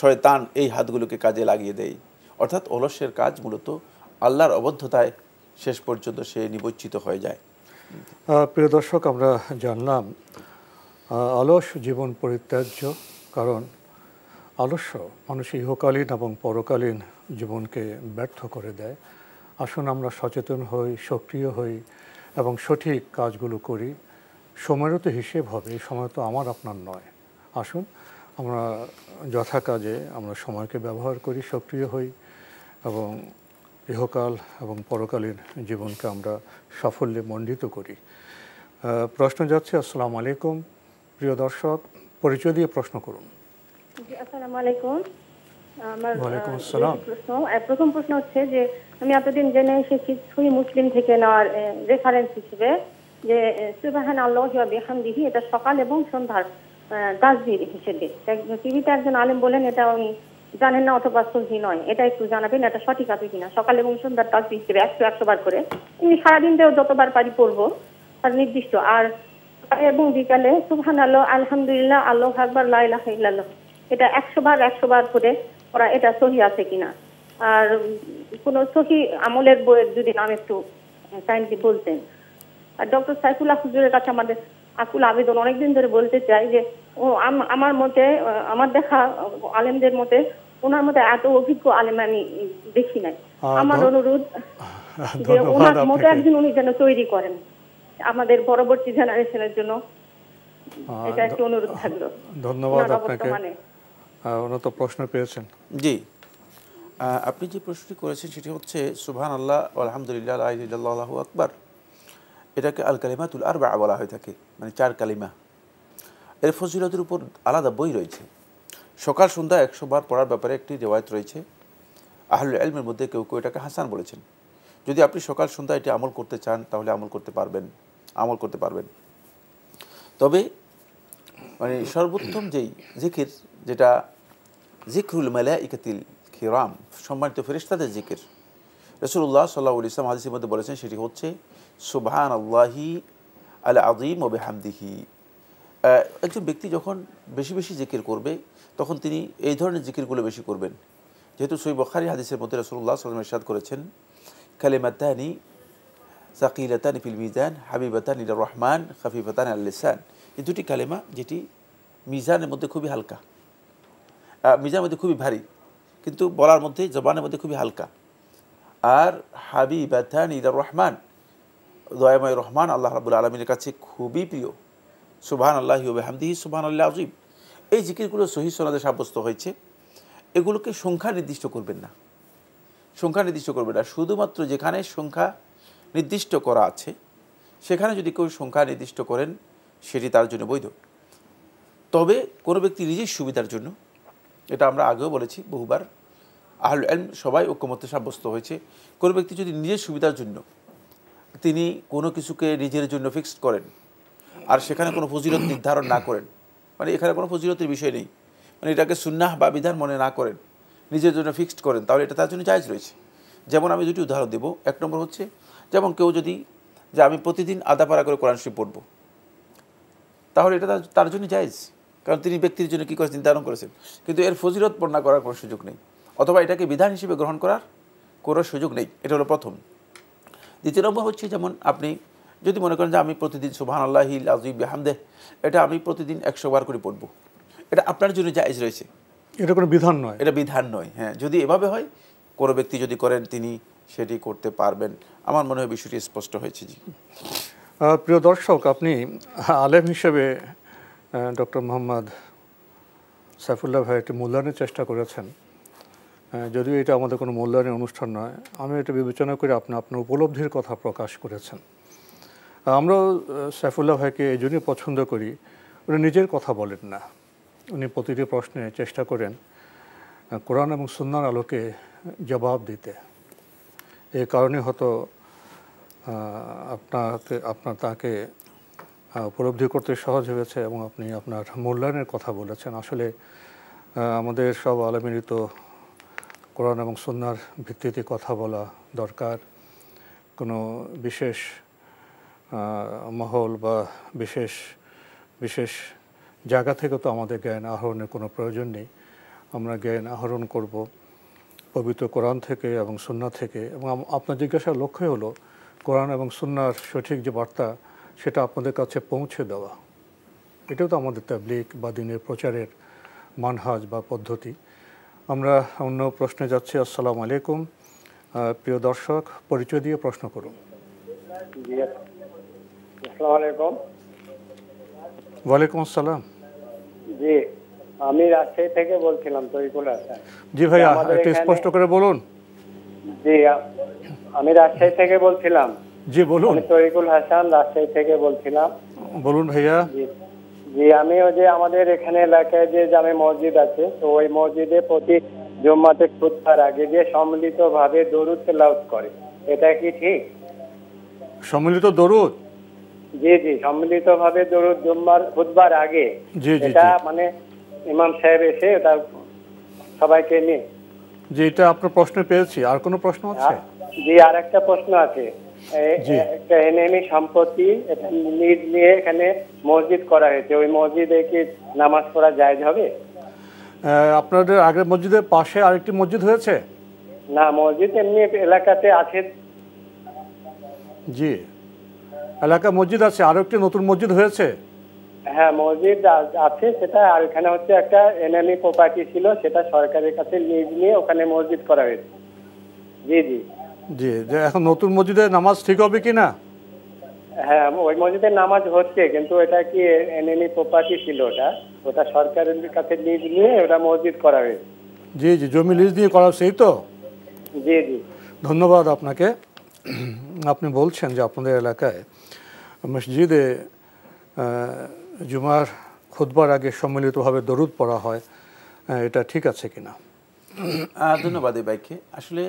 শয়তান এই হাতগুলোকে কাজে লাগিয়ে দেয় অর্থাৎ অলসের কাজ মূলত আল্লাহর অবদ্ধতায় শেষ পর্যন্ত সে নিবজ্জিত হয়ে যায় প্রিয় দর্শক আমরা জানলাম অলস জীবন পরিত্যাজ্য কারণ আলস্য মানুষ ইহকালীন এবং পরকালীন জীবনকে ব্যর্থ করে দেয় আসুন আমরা সচেতন হই সক্রিয় হই এবং সঠিক কাজগুলো করি সময়েরও তো হিসেব হবে সময় তো আমার আপনার নয় আসুন আমরা যথা কাজে আমরা সময়কে ব্যবহার করি সক্রিয় হই এবং ইহকাল এবং পরকালীন জীবনকে আমরা সাফল্যে মণ্ডিত করি প্রশ্ন যাচ্ছে আসসালাম আলাইকুম প্রিয় দর্শক পরিচয় দিয়ে প্রশ্ন করুন আলাইকুম আমার প্রশ্ন প্রথম প্রশ্ন হচ্ছে যে আমি এতদিন জেনে এসেছি সুই মুসলিম থেকে নেওয়ার রেফারেন্স হিসেবে যে সুবাহান আল্লাহ বিহামদিহি এটা সকাল এবং সন্ধ্যার তাজবির হিসেবে তিনি তো একজন আলেম বলেন এটা উনি জানেন না অথবা সহি নয় এটা একটু জানাবেন এটা সঠিক আছে কিনা সকাল এবং সন্ধ্যার তাজবির হিসেবে একশো একশো বার করে এমনি সারাদিন দিয়েও যতবার পারি পড়বো তার নির্দিষ্ট আর এবং বিকালে সুহান আলো আলহামদুলিল্লাহ আল্লাহ আকবর লাইলাহ এটা একশো বার একশো বার করে ওরা এটা সহি আছে কিনা আর কোন সহি আমলের বইয়ের যদি নাম একটু কাইন্ডলি বলতেন আর ডক্টর সাইফুল্লাহ হুজুরের কাছে আমাদের আকুল আবেদন অনেকদিন ধরে বলতে চাই যে ও আমার মতে আমার দেখা আলেমদের মতে ওনার মতে এত অভিজ্ঞ আলেম আমি দেখি নাই আমার অনুরোধ যে ওনার মতে একদিন উনি যেন তৈরি করেন আমাদের পরবর্তী জেনারেশনের জন্য এটা একটু অনুরোধ থাকলো ধন্যবাদ আপনাকে মানে। ওনার তো প্রশ্ন পেয়েছেন জি আপনি যে প্রশ্নটি করেছেন সেটি হচ্ছে সুবহান আল্লাহ আলহামদুলিল্লাহ আল্লাহ আকবার এটাকে আল কালিমা তুল আর বা বলা হয়ে থাকে মানে চার কালিমা এর ফজিলতের উপর আলাদা বই রয়েছে সকাল সন্ধ্যা একশো বার পড়ার ব্যাপারে একটি রেওয়ায়ত রয়েছে আহলুল আলমের মধ্যে কেউ কেউ এটাকে হাসান বলেছেন যদি আপনি সকাল সন্ধ্যা এটি আমল করতে চান তাহলে আমল করতে পারবেন আমল করতে পারবেন তবে মানে সর্বোত্তম যেই জিকির যেটা জিকরুল মেলা ইকাতিল খিরাম সম্মানিত ফেরিস্তাদের জিকির রসুল্লাহ সাল্লাহ ইসলাম হাদিসের মধ্যে বলেছেন সেটি হচ্ছে সুবহান আল্লাহি আল আদিম ও বেহামদিহি একজন ব্যক্তি যখন বেশি বেশি জিকির করবে তখন তিনি এই ধরনের জিকিরগুলো বেশি করবেন যেহেতু সই বখারি হাদিসের মধ্যে রসুল্লাহ সালাম ইসাদ করেছেন কালেমাতানি সাকিলাতানি ফিল মিজান হাবিবতান ইল রহমান হাফিফাতান আল্লিসান এই দুটি কালেমা যেটি মিজানের মধ্যে খুবই হালকা মিজানের মধ্যে খুবই ভারী কিন্তু বলার মধ্যে জবানের মধ্যে খুবই হালকা আর হাবিবাতান ইল রহমান দয়াময় রহমান আল্লাহ রাবুল আলমীর কাছে খুবই প্রিয় সুবাহান আল্লাহ হামদিহি সুবাহান আল্লাহ আজিব এই জিকিরগুলো সহি সনাদে সাব্যস্ত হয়েছে এগুলোকে সংখ্যা নির্দিষ্ট করবেন না সংখ্যা নির্দিষ্ট করবেন না শুধুমাত্র যেখানে সংখ্যা নির্দিষ্ট করা আছে সেখানে যদি কেউ সংখ্যা নির্দিষ্ট করেন সেটি তার জন্য বৈধ তবে কোনো ব্যক্তি নিজের সুবিধার জন্য এটা আমরা আগেও বলেছি বহুবার আহল সবাই ঐক্যমত্যে সাব্যস্ত হয়েছে কোনো ব্যক্তি যদি নিজের সুবিধার জন্য তিনি কোনো কিছুকে নিজের জন্য ফিক্সড করেন আর সেখানে কোনো ফজিলত নির্ধারণ না করেন মানে এখানে কোনো ফজিরতের বিষয় নেই মানে এটাকে সুন্নাহ বা বিধান মনে না করেন নিজের জন্য ফিক্সড করেন তাহলে এটা তার জন্য জায়জ রয়েছে যেমন আমি দুটি উদাহরণ দেব এক নম্বর হচ্ছে যেমন কেউ যদি যে আমি প্রতিদিন আধা পাড়া করে কোরআন শরীফ পড়ব তাহলে এটা তার জন্য জায়জ কারণ তিনি ব্যক্তির জন্য কী করে নির্ধারণ করেছেন কিন্তু এর ফজিলত বর্ণনা করার কোনো সুযোগ নেই অথবা এটাকে বিধান হিসেবে গ্রহণ করার কোনো সুযোগ নেই এটা হলো প্রথম দ্বিতীয় নম্বর হচ্ছে যেমন আপনি যদি মনে করেন যে আমি প্রতিদিন সুবাহান আল্লাহি আজিব হামদেহ এটা আমি প্রতিদিন একশো বার করে পড়ব এটা আপনার জন্য জায়জ রয়েছে এটা কোনো বিধান নয় এটা বিধান নয় হ্যাঁ যদি এভাবে হয় কোনো ব্যক্তি যদি করেন তিনি সেটি করতে পারবেন আমার মনে হয় বিষয়টি স্পষ্ট হয়েছে জি প্রিয় দর্শক আপনি আলেম হিসেবে ডক্টর মোহাম্মদ সাইফুল্লাহ ভাই একটি মূল্যায়নের চেষ্টা করেছেন যদিও এটা আমাদের কোনো মূল্যায়নের অনুষ্ঠান নয় আমি এটা বিবেচনা করে আপনি আপনার উপলব্ধির কথা প্রকাশ করেছেন আমরা সাইফুল্লাহ ভাইকে এই জন্যই পছন্দ করি উনি নিজের কথা বলেন না উনি প্রতিটি প্রশ্নে চেষ্টা করেন কোরআন এবং সুন্নার আলোকে জবাব দিতে এ কারণে হয়তো আপনাকে আপনার তাকে উপলব্ধি করতে সহজ হয়েছে এবং আপনি আপনার মূল্যায়নের কথা বলেছেন আসলে আমাদের সব আলমিনিত কোরআন এবং সন্ন্যার ভিত্তিতে কথা বলা দরকার কোনো বিশেষ মহল বা বিশেষ বিশেষ জায়গা থেকে তো আমাদের জ্ঞান আহরণের কোনো প্রয়োজন নেই আমরা জ্ঞান আহরণ করব পবিত্র কোরআন থেকে এবং সুন্না থেকে এবং আপনার জিজ্ঞাসার লক্ষ্য হলো কোরআন এবং সুন্নার সঠিক যে বার্তা সেটা আপনাদের কাছে পৌঁছে দেওয়া এটাও তো আমাদের তাবলিক বা দিনের প্রচারের মানহাজ বা পদ্ধতি আমরা অন্য প্রশ্নে যাচ্ছি আসসালাম আলাইকুম প্রিয় দর্শক পরিচয় দিয়ে প্রশ্ন করুন ওয়ালাইকুম আসসালাম জি আমি রাজশাহী থেকে বলছিলাম জি ভাইয়া একটু স্পষ্ট করে বলুন জি আমি রাজশাহী থেকে বলছিলাম জি বলুন তরিকুল হাসান রাজশাহী থেকে বলছিলাম বলুন ভাইয়া জি আমি ওই যে আমাদের এখানে এলাকায় যে জামে মসজিদ আছে তো ওই মসজিদে প্রতি জুম্মাতে খুতবার আগে যে সম্মিলিত ভাবে দরুদ তেলাওয়াত করে এটা কি ঠিক সম্মিলিত দরুদ জি জি ভাবে দরুদ জুম্মার খুঁজবার আগে এটা মানে ইমাম সাহেব এসে এটা সবাইকে নিয়ে জি এটা আপনার প্রশ্ন পেয়েছি আর কোনো প্রশ্ন আছে জি আর একটা প্রশ্ন আছে একটা এনএমি সম্পত্তি এটা নিজ নিয়ে এখানে মসজিদ করা হয়েছে ওই মসজিদে কি নামাজ পড়া যায় হবে আপনাদের আগের মসজিদের পাশে আরেকটি মসজিদ হয়েছে না মসজিদ এমনি এলাকাতে আছে জি এলাকা মসজিদ আছে আরো একটি নতুন মসজিদ হয়েছে হ্যাঁ মসজিদ আছে সেটা আর এখানে হচ্ছে একটা এনএমই প্রপার্টি ছিল সেটা সরকারের কাছে লিজ নিয়ে ওখানে মসজিদ করা হয়েছে জি জি জি এখন নতুন মসজিদে নামাজ ঠিক হবে কি না হ্যাঁ ওই মসজিদে নামাজ হচ্ছে কিন্তু এটা কি এনএনই প্রপার্টি ছিল ওটা ওটা সরকারের কাছে লিজ নিয়ে ওটা মসজিদ করা হয়েছে জি জি জমি লিজ দিয়ে করা সেই তো জি জি ধন্যবাদ আপনাকে আপনি বলছেন যে আপনাদের এলাকায় মসজিদে জুমার খুদবার আগে সম্মিলিতভাবে দরুদ পড়া হয় এটা ঠিক আছে কিনা ধন্যবাদ এই বাইকে আসলে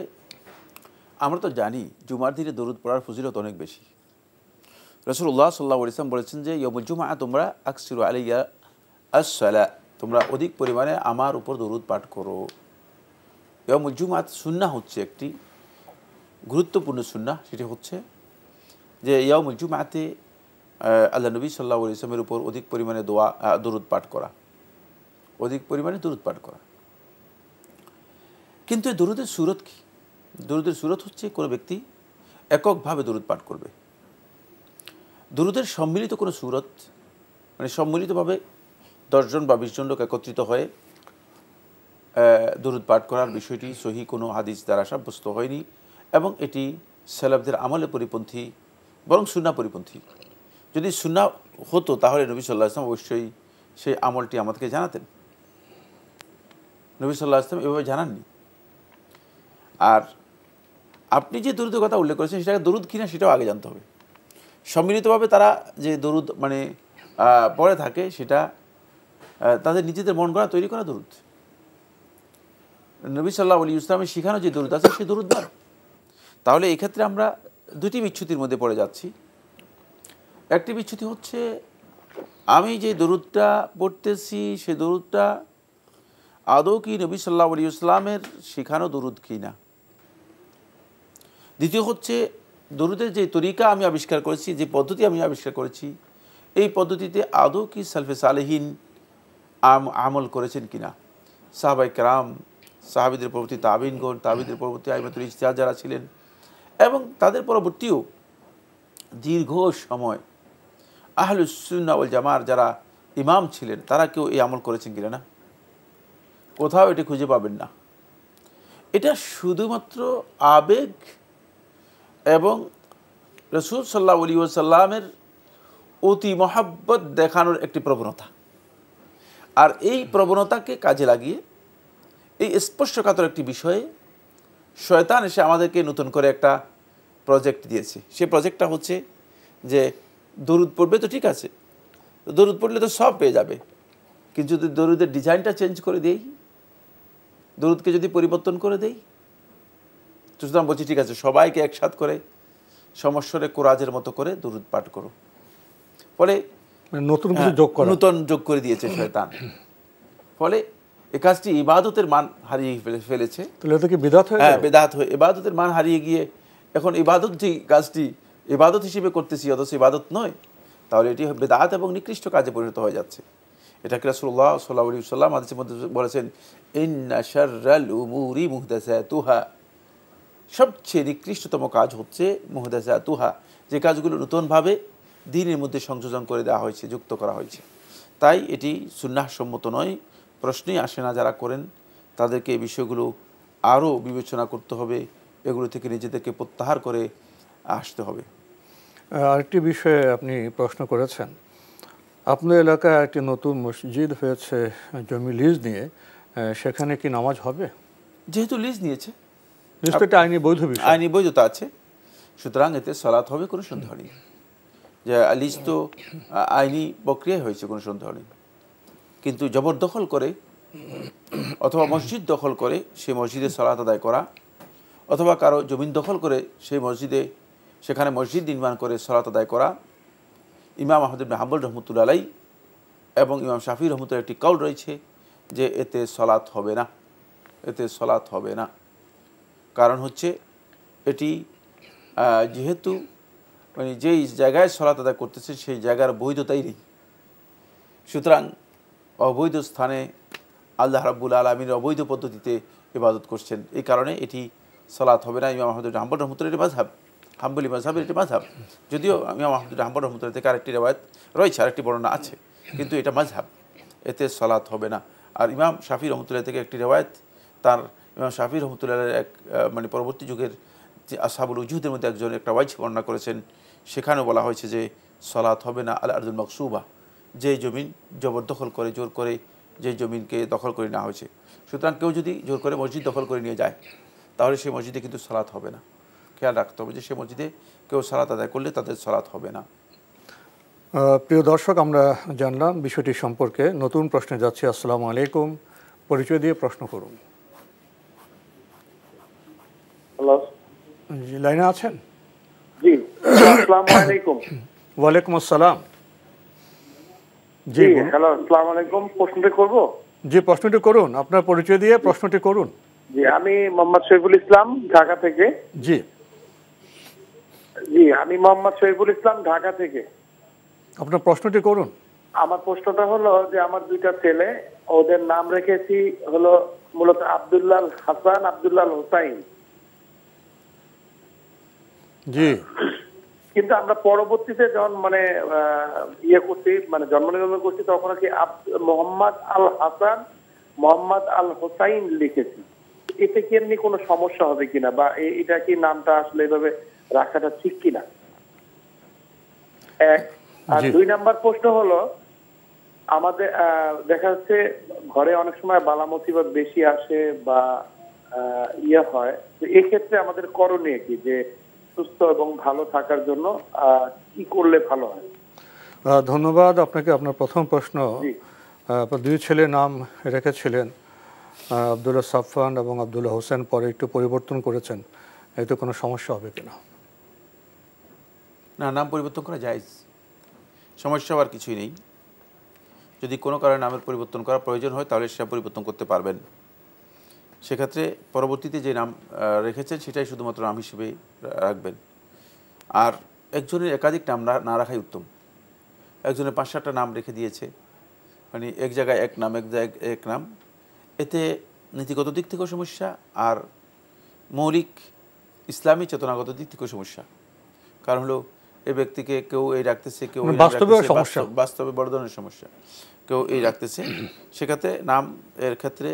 আমরা তো জানি জুমার দিনে দরুদ পড়ার ফজিলত অনেক বেশি রসুল্লাহ সাল্লা ইসলাম বলেছেন যে ইয়মুল জুমা তোমরা আকসির আলিয়া আসসালা তোমরা অধিক পরিমাণে আমার উপর দরুদ পাঠ করো ইয়মুল জুমা সুন্না হচ্ছে একটি গুরুত্বপূর্ণ সুন্না সেটি হচ্ছে যে ইয়মুল জুমাতে আল্লাহ নবী সাল্লা ইসলামের উপর অধিক পরিমাণে দোয়া দরুদ পাঠ করা অধিক পরিমাণে দরুদ পাঠ করা কিন্তু এই দরুদের সুরত কী দরুদের সুরত হচ্ছে কোনো ব্যক্তি এককভাবে দরুদ পাঠ করবে দুরুদের সম্মিলিত কোনো সুরত মানে সম্মিলিতভাবে দশজন বা বিশজন লোক একত্রিত হয়ে দুরুদ পাঠ করার বিষয়টি সহি কোনো হাদিস দ্বারা সাব্যস্ত হয়নি এবং এটি সেলাবদের আমলে পরিপন্থী বরং সুন্না পরিপন্থী যদি সুন্না হতো তাহলে নবী সাল্লাহ আসলাম অবশ্যই সেই আমলটি আমাদেরকে জানাতেন নবী সাল্লাহ আসলাম এভাবে জানাননি আর আপনি যে দুরুদের কথা উল্লেখ করেছেন সেটাকে দুরুদ কিনা সেটাও আগে জানতে হবে সম্মিলিতভাবে তারা যে দরুদ মানে পড়ে থাকে সেটা তাদের নিজেদের মন করা তৈরি করা দরুদ নবী সাল্লাহ আলী ইসলামের শেখানো যে দরুদ আছে সেই দরুদ নয় তাহলে এক্ষেত্রে আমরা দুটি বিচ্ছুতির মধ্যে পড়ে যাচ্ছি একটি বিচ্ছুতি হচ্ছে আমি যে দরুদটা পড়তেছি সে দরুদটা আদৌ কি নবী সাল্লাহ আলী ইসলামের শেখানো দরুদ কি না দ্বিতীয় হচ্ছে দরুদের যে তরিকা আমি আবিষ্কার করেছি যে পদ্ধতি আমি আবিষ্কার করেছি এই পদ্ধতিতে আদৌ কি সালফে সালেহীন আমল করেছেন কিনা সাহাবাই কেরাম সাহাবিদের পরবর্তী তাবিনগণ তাবিদের পরবর্তী আইমাতুল ইস্তিয়া যারা ছিলেন এবং তাদের পরবর্তীও দীর্ঘ সময় আহলুসুল জামার যারা ইমাম ছিলেন তারা কেউ এই আমল করেছেন কিনা না কোথাও এটি খুঁজে পাবেন না এটা শুধুমাত্র আবেগ এবং রসুল সাল্লা উলি সাল্লামের অতি মহাব্বত দেখানোর একটি প্রবণতা আর এই প্রবণতাকে কাজে লাগিয়ে এই স্পর্শকাতর একটি বিষয়ে শয়তান এসে আমাদেরকে নতুন করে একটা প্রজেক্ট দিয়েছে সে প্রজেক্টটা হচ্ছে যে দরুদ পড়বে তো ঠিক আছে দরুদ পড়লে তো সব পেয়ে যাবে কিন্তু যদি দরুদের ডিজাইনটা চেঞ্জ করে দেই দরুদকে যদি পরিবর্তন করে দেয় সুতরাং বলছি ঠিক আছে সবাইকে একসাথ করে সমস্বরে কোরআজের মতো করে দুরুদ পাঠ করো ফলে মানে নতুন কিছু হ্যাঁ, যোগ করে নূতন যোগ করে দিয়েছে শয়তান ফলে এ কাজটি ইবাদতের মান হারিয়ে ফেলেছে হ্যাঁ, বেদাত হয়ে ইবাদতের মান হারিয়ে গিয়ে এখন ইবাদত যে কাজটি ইবাদত হিসেবে করতেছি অথচ ইবাদত নয় তাহলে এটি বেদাত এবং নিকৃষ্ট কাজে পরিণত হয়ে যাচ্ছে এটাকে রাসুল্লাহ সাল্লাহ সাল্লাম আদেশের মধ্যে বলেছেন ইন্না শার্রাল উমুরি মুহদাসা তুহা সবচেয়ে নিকৃষ্টতম কাজ হচ্ছে মোহদাসা তুহা যে কাজগুলো নতুনভাবে দিনের মধ্যে সংযোজন করে দেওয়া হয়েছে যুক্ত করা হয়েছে তাই এটি সুন্নাহসম্মত নয় প্রশ্নই আসে না যারা করেন তাদেরকে এই বিষয়গুলো আরও বিবেচনা করতে হবে এগুলো থেকে নিজেদেরকে প্রত্যাহার করে আসতে হবে আরেকটি বিষয়ে আপনি প্রশ্ন করেছেন আপনার এলাকায় একটি নতুন মসজিদ হয়েছে জমি লিজ নিয়ে সেখানে কি নামাজ হবে যেহেতু লিজ নিয়েছে নিউজপেপারটা আইনি বৈধ বিষয় আইনি বৈধতা আছে সুতরাং এতে সলাত হবে কোনো সন্দেহ নেই যে লিজ তো আইনি প্রক্রিয়া হয়েছে কোনো সন্দেহ নেই কিন্তু জবরদখল করে অথবা মসজিদ দখল করে সেই মসজিদে সলাত আদায় করা অথবা কারো জমিন দখল করে সেই মসজিদে সেখানে মসজিদ নির্মাণ করে সলাত আদায় করা ইমাম আহমদ মাহবুল রহমতুল আলাই এবং ইমাম শাফি রহমতুল্লাহ একটি কাউল রয়েছে যে এতে সলাৎ হবে না এতে সলাৎ হবে না কারণ হচ্ছে এটি যেহেতু মানে যেই জায়গায় সলাত আদায় করতেছে সেই জায়গার বৈধতাই নেই সুতরাং অবৈধ স্থানে আল্লাহ রাব্বুল আলমীর অবৈধ পদ্ধতিতে ইবাদত করছেন এই কারণে এটি সলাৎ হবে না ইমাম আহমদুল হাম্বুল রহমতুল্লাহ এটি মাঝহাব হাম্বুলি মাঝহাবের এটি মাঝহাব যদিও ইমাম আহমদুল হাম্বুল রহমতুল্লাহ থেকে আরেকটি রেওয়ায়ত রয়েছে আরেকটি বর্ণনা আছে কিন্তু এটা মাঝহাব এতে সলাৎ হবে না আর ইমাম শাফি রহমতুল্লাহ থেকে একটি রেওয়ায়ত তার ইমাম শাফি রহমতুল্লাহ এক মানে পরবর্তী যুগের যে আসাবুল উজুদের মধ্যে একজন একটা ওয়াইজ বর্ণনা করেছেন সেখানেও বলা হয়েছে যে সলাৎ হবে না আল আর্দুল মকসুবা যে জমিন জবরদখল করে জোর করে যে জমিনকে দখল করে নেওয়া হয়েছে সুতরাং কেউ যদি জোর করে মসজিদ দখল করে নিয়ে যায় তাহলে সেই মসজিদে কিন্তু সালাত হবে না খেয়াল রাখতে হবে যে সেই মসজিদে কেউ সালাত আদায় করলে তাদের সালাত হবে না প্রিয় দর্শক আমরা জানলাম বিষয়টি সম্পর্কে নতুন প্রশ্নে যাচ্ছি আসসালামু আলাইকুম পরিচয় দিয়ে প্রশ্ন করুন হ্যালো জি লাইনে আছেন জি আসসালামু আলাইকুম আসসালাম জি হ্যালো আসসালামু আলাইকুম প্রশ্নটি করব জি প্রশ্নটি করুন আপনার পরিচয় দিয়ে প্রশ্নটি করুন জি আমি মোহাম্মদ ইসলাম ঢাকা থেকে জি জি আমি মোহাম্মদ ইসলাম ঢাকা থেকে আপনার প্রশ্নটি করুন আমার প্রশ্নটা হলো যে আমার দুইটা ছেলে ওদের নাম রেখেছি হলো মূলত আব্দুল্লাহ হাসান আব্দুল্লাহ হোসাইন জি কিন্তু আমরা পরবর্তীতে যখন মানে ইয়ে করছি মানে জন্ম নিবন্ধন করছি তখন কি মোহাম্মদ আল হাসান মোহাম্মদ আল হোসাইন লিখেছি এতে কি এমনি কোনো সমস্যা হবে কিনা বা এটা কি নামটা আসলে এভাবে রাখাটা ঠিক কিনা এক আর দুই নাম্বার প্রশ্ন হলো আমাদের দেখা যাচ্ছে ঘরে অনেক সময় বালা বেশি আসে বা ইয়ে হয় তো এক্ষেত্রে আমাদের করণীয় কি যে সুস্থ এবং ভালো থাকার জন্য কি করলে ভালো হয় ধন্যবাদ আপনাকে আপনার প্রথম প্রশ্ন দুই ছেলে নাম রেখেছিলেন আবদুল্লাহ সাফান এবং আবদুল্লাহ হোসেন পরে একটু পরিবর্তন করেছেন এতে কোনো সমস্যা হবে কিনা না নাম পরিবর্তন করা যায় সমস্যা আবার কিছুই নেই যদি কোনো কারণে নামের পরিবর্তন করা প্রয়োজন হয় তাহলে সেটা পরিবর্তন করতে পারবেন সেক্ষেত্রে পরবর্তীতে যে নাম রেখেছেন সেটাই শুধুমাত্র নাম হিসেবে রাখবেন আর একজনের একাধিক নাম না রাখাই উত্তম একজনের পাঁচ সাতটা নাম রেখে দিয়েছে মানে এক জায়গায় এক নাম এক জায়গায় এক নাম এতে নীতিগত দিক থেকেও সমস্যা আর মৌলিক ইসলামী চেতনাগত দিক থেকেও সমস্যা কারণ হলো এই ব্যক্তিকে কেউ এই রাখতেছে কেউ মানে বাস্তবে বড় ধরনের সমস্যা কেউ এই রাখতেছে সেক্ষেত্রে নাম এর ক্ষেত্রে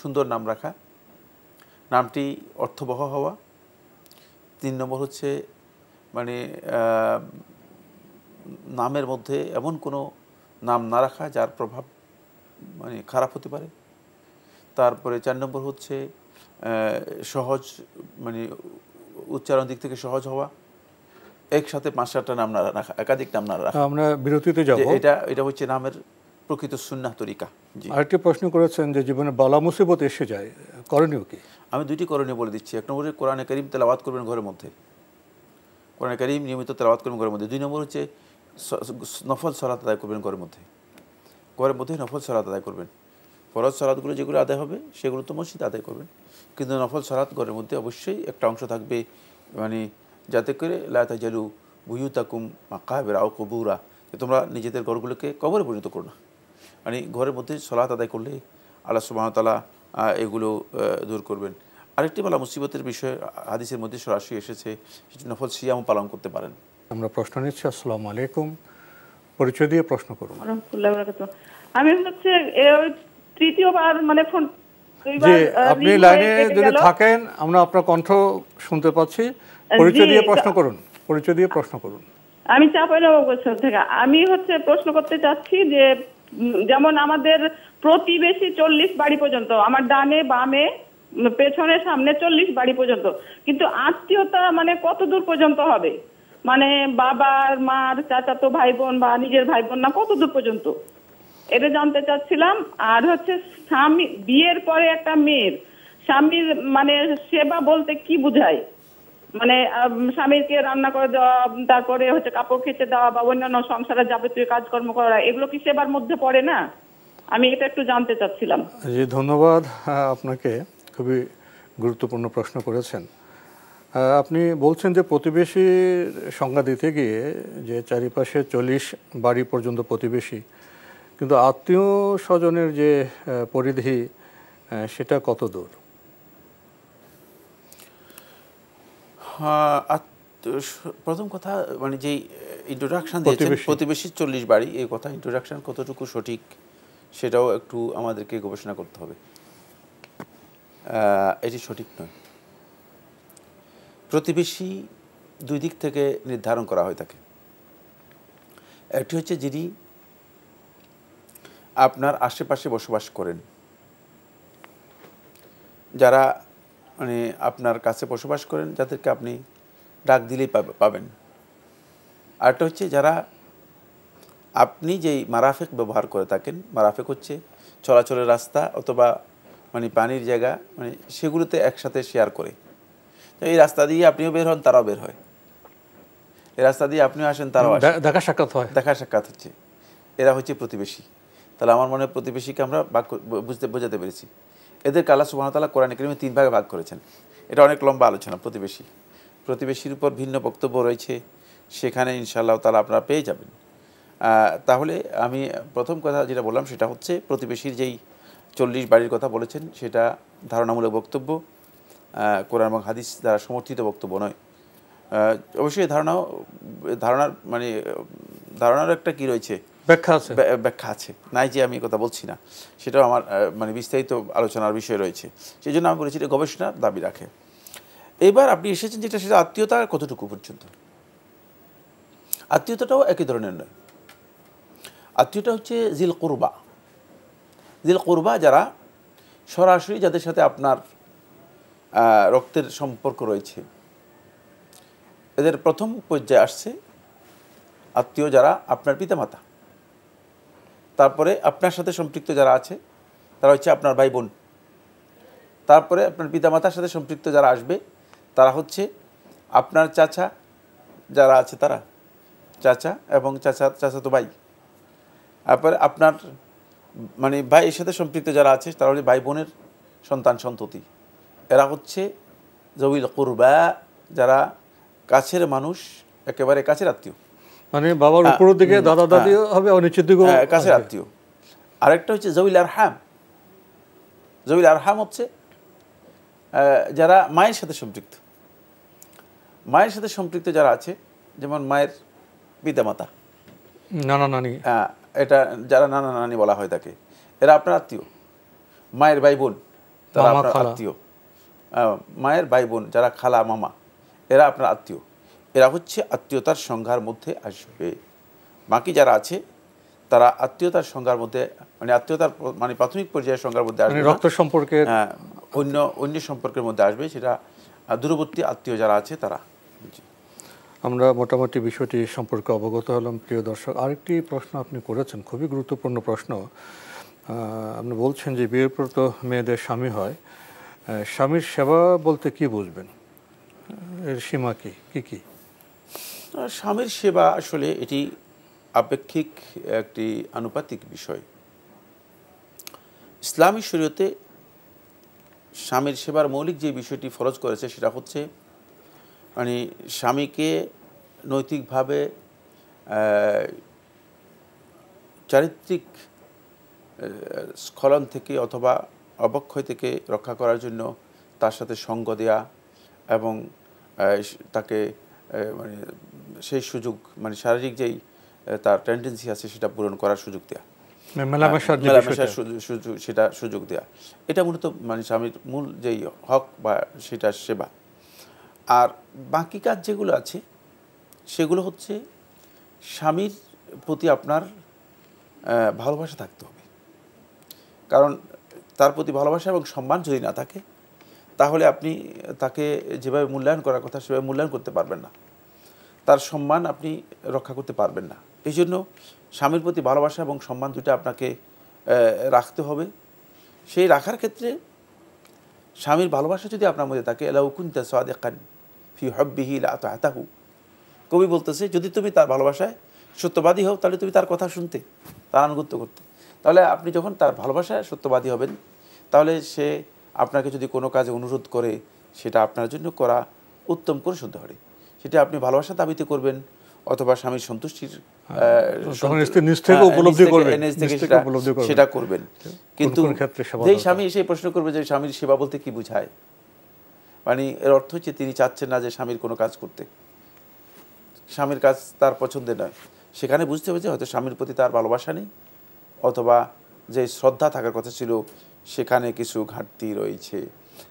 সুন্দর নাম রাখা নামটি অর্থবহ হওয়া তিন নম্বর হচ্ছে মানে নামের মধ্যে এমন কোনো নাম না রাখা যার প্রভাব মানে খারাপ হতে পারে তারপরে চার নম্বর হচ্ছে সহজ মানে উচ্চারণ দিক থেকে সহজ হওয়া একসাথে পাঁচ সাতটা নাম না রাখা একাধিক নাম না রাখা আমরা বিরতিতে যাব এটা এটা হচ্ছে নামের প্রকৃত সুন্নাহ তরিকা আরেকটি প্রশ্ন করেছেন যে জীবনে বালা মুসিবত এসে যায় করণীয় কি আমি দুইটি করণীয় বলে দিচ্ছি এক নম্বর হচ্ছে কোরআনে করিম তেলাবাত করবেন ঘরের মধ্যে কোরআনে করিম নিয়মিত তেলাবাত করবেন ঘরের মধ্যে দুই নম্বর হচ্ছে নফল সলাত আদায় করবেন ঘরের মধ্যে ঘরের মধ্যে নফল সলাত আদায় করবেন ফরজ সলাদগুলো যেগুলো আদায় হবে সেগুলো তো মসজিদ আদায় করবেন কিন্তু নফল সলাত ঘরের মধ্যে অবশ্যই একটা অংশ থাকবে মানে যাতে করে লায়তা জালু বুয়ু তাকুম মাকাবেরা ও কবুরা যে তোমরা নিজেদের ঘরগুলোকে কবরে পরিণত করো না মানে ঘরের মধ্যে সলাত আদায় করলে আল্লাহ সুবাহতালা এগুলো দূর করবেন আরেকটি বলা মুসিবতের বিষয়ে হাদিসের মধ্যে সরাসরি এসেছে নফল সিয়াম পালন করতে পারেন আমরা প্রশ্ন নিচ্ছি আসসালাম আলাইকুম পরিচয় দিয়ে প্রশ্ন করুন আমি হচ্ছে তৃতীয়বার মানে ফোন যে আপনি লাইনে যদি থাকেন আমরা আপনার কণ্ঠ শুনতে পাচ্ছি পরিচয় দিয়ে প্রশ্ন করুন পরিচয় দিয়ে প্রশ্ন করুন আমি চাপাইনগর থেকে আমি হচ্ছে প্রশ্ন করতে চাচ্ছি যে যেমন আমাদের প্রতিবেশী চল্লিশ বাড়ি পর্যন্ত আমার ডানে বামে পেছনে সামনে চল্লিশ বাড়ি পর্যন্ত কিন্তু আত্মীয়তা মানে কত দূর পর্যন্ত হবে মানে বাবার মার চাচাতো ভাই বোন বা নিজের ভাই বোন না কত দূর পর্যন্ত এটা জানতে চাচ্ছিলাম আর হচ্ছে স্বামী বিয়ের পরে একটা মেয়ের স্বামীর মানে সেবা বলতে কি বুঝায় মানে স্বামীকে রান্না করে দেওয়া তারপরে হচ্ছে কাপড় খেতে দেওয়া বা অন্যান্য সংসারের যাবতীয় কাজকর্ম করা এগুলো কি সেবার মধ্যে পড়ে না আমি এটা একটু জানতে চাচ্ছিলাম জি ধন্যবাদ আপনাকে খুবই গুরুত্বপূর্ণ প্রশ্ন করেছেন আপনি বলছেন যে প্রতিবেশীর সংজ্ঞা দিতে গিয়ে যে চারিপাশে চল্লিশ বাড়ি পর্যন্ত প্রতিবেশী কিন্তু আত্মীয় স্বজনের যে পরিধি সেটা কত দূর প্রথম কথা মানে যে ইন্ট্রোডাকশন প্রতিবেশী চল্লিশ বাড়ি এই কথা ইন্ট্রোডাকশন কতটুকু সঠিক সেটাও একটু আমাদেরকে গবেষণা করতে হবে এটি সঠিক নয় প্রতিবেশী দুই দিক থেকে নির্ধারণ করা হয় থাকে একটি হচ্ছে যিনি আপনার আশেপাশে বসবাস করেন যারা মানে আপনার কাছে বসবাস করেন যাদেরকে আপনি ডাক দিলেই পাবেন আরটা হচ্ছে যারা আপনি যেই মারাফেক ব্যবহার করে থাকেন মারাফেক হচ্ছে চলাচলের রাস্তা অথবা মানে পানির জায়গা মানে সেগুলোতে একসাথে শেয়ার করে এই রাস্তা দিয়ে আপনিও বের হন তারাও বের হয় এই রাস্তা দিয়ে আপনিও আসেন তারাও দেখা সাক্ষাৎ হয় দেখা সাক্ষাৎ হচ্ছে এরা হচ্ছে প্রতিবেশী তাহলে আমার মনে হয় প্রতিবেশীকে আমরা ভাগ বুঝতে বোঝাতে পেরেছি এদের কালা সুবাহতালা কোরআন করিমে তিন ভাগে ভাগ করেছেন এটা অনেক লম্বা আলোচনা প্রতিবেশী প্রতিবেশীর উপর ভিন্ন বক্তব্য রয়েছে সেখানে ইনশাআল্লাহ তালা আপনারা পেয়ে যাবেন তাহলে আমি প্রথম কথা যেটা বললাম সেটা হচ্ছে প্রতিবেশীর যেই চল্লিশ বাড়ির কথা বলেছেন সেটা ধারণামূলক বক্তব্য কোরআন এবং হাদিস দ্বারা সমর্থিত বক্তব্য নয় অবশ্যই ধারণাও ধারণার মানে ধারণার একটা কি রয়েছে ব্যাখ্যা আছে ব্যাখ্যা আছে নাই যে আমি কথা বলছি না সেটাও আমার মানে বিস্তারিত আলোচনার বিষয় রয়েছে সেই জন্য আমি বলেছি এটা গবেষণার দাবি রাখে এবার আপনি এসেছেন যেটা সেটা আত্মীয়তা কতটুকু পর্যন্ত আত্মীয়তাটাও একই ধরনের নয় আত্মীয়টা হচ্ছে জিল কোরবা জিল কোরবা যারা সরাসরি যাদের সাথে আপনার রক্তের সম্পর্ক রয়েছে এদের প্রথম পর্যায়ে আসছে আত্মীয় যারা আপনার পিতামাতা তারপরে আপনার সাথে সম্পৃক্ত যারা আছে তারা হচ্ছে আপনার ভাই বোন তারপরে আপনার পিতামাতার সাথে সম্পৃক্ত যারা আসবে তারা হচ্ছে আপনার চাচা যারা আছে তারা চাচা এবং চাচা চাচাতো ভাই তারপরে আপনার মানে ভাইয়ের সাথে সম্পৃক্ত যারা আছে তারা হলে ভাই বোনের সন্তান সন্ততি এরা হচ্ছে জবিল কুরবা যারা কাছের মানুষ একেবারে কাছের আত্মীয় মানে বাবার উপরের দিকে দাদা দাদি হবে অনিশ্চিত হ্যাঁ, কাছের আত্মীয় আরেকটা হচ্ছে জবিল আরহাম জবিল আরহাম হচ্ছে যারা মায়ের সাথে সম্পৃক্ত মায়ের সাথে সম্পৃক্ত যারা আছে যেমন মায়ের পিতামাতা নানা নানি হ্যাঁ এটা যারা নানা নানি বলা হয় তাকে এরা আপনার আত্মীয় মায়ের ভাই বোন তারা আপনার আত্মীয় মায়ের ভাই বোন যারা খালা মামা এরা আপনার আত্মীয় এরা হচ্ছে আত্মীয়তার সংজ্ঞার মধ্যে আসবে বাকি যারা আছে তারা আত্মীয়তার সংজ্ঞার মধ্যে মানে আত্মীয়তার মানে প্রাথমিক পর্যায়ের সংজ্ঞার মধ্যে মানে আসবে রক্ত সম্পর্কে হ্যাঁ, অন্য অন্য সম্পর্কের মধ্যে আসবে সেটা দূরবর্তী আত্মীয় যারা আছে তারা জি আমরা মোটামুটি বিষয়টি সম্পর্কে অবগত হলাম প্রিয় দর্শক আরেকটি প্রশ্ন আপনি করেছেন খুবই গুরুত্বপূর্ণ প্রশ্ন আপনি বলছেন যে বিয়ের পর তো মেয়েদের স্বামী হয় স্বামীর সেবা বলতে কি বুঝবেন এর সীমা কি কি কি স্বামীর সেবা আসলে এটি আপেক্ষিক একটি আনুপাতিক বিষয় ইসলামী শরীয়তে স্বামীর সেবার মৌলিক যে বিষয়টি ফরজ করেছে সেটা হচ্ছে মানে স্বামীকে নৈতিকভাবে চারিত্রিক স্খলন থেকে অথবা অবক্ষয় থেকে রক্ষা করার জন্য তার সাথে সঙ্গ দেয়া এবং তাকে মানে সেই সুযোগ মানে শারীরিক যেই তার টেন্ডেন্সি আছে সেটা পূরণ করার সুযোগ দেয়া মানে হ্যাঁ, সেটা সুযোগ দেয়া এটা মূলত মানে স্বামীর মূল যেই হক বা সেটা সেবা আর বাকি কাজ যেগুলো আছে সেগুলো হচ্ছে স্বামীর প্রতি আপনার ভালোবাসা থাকতে হবে কারণ তার প্রতি ভালোবাসা এবং সম্মান যদি না থাকে তাহলে আপনি তাকে যেভাবে মূল্যায়ন করার কথা সেভাবে মূল্যায়ন করতে পারবেন না তার সম্মান আপনি রক্ষা করতে পারবেন না এই জন্য স্বামীর প্রতি ভালোবাসা এবং সম্মান দুটা আপনাকে রাখতে হবে সেই রাখার ক্ষেত্রে স্বামীর ভালোবাসা যদি আপনার মধ্যে থাকে এলাউকুন্তা সাদেকান ফি হব্বিহি লাহু কবি বলতেছে যদি তুমি তার ভালোবাসায় সত্যবাদী হও তাহলে তুমি তার কথা শুনতে তার আনুগত্য করতে তাহলে আপনি যখন তার ভালোবাসায় সত্যবাদী হবেন তাহলে সে আপনাকে যদি কোনো কাজে অনুরোধ করে সেটা আপনার জন্য করা উত্তম করে শুনতে হবে সেটা আপনি ভালোবাসা দাবিতে করবেন অথবা স্বামীর সন্তুষ্টির সেটা করবেন কিন্তু যেই স্বামী সেই প্রশ্ন করবে যে স্বামীর সেবা বলতে কি বুঝায় মানে এর অর্থ হচ্ছে তিনি চাচ্ছেন না যে স্বামীর কোনো কাজ করতে স্বামীর কাজ তার পছন্দের নয় সেখানে বুঝতে হবে যে হয়তো স্বামীর প্রতি তার ভালোবাসা নেই অথবা যে শ্রদ্ধা থাকার কথা ছিল সেখানে কিছু ঘাটতি রয়েছে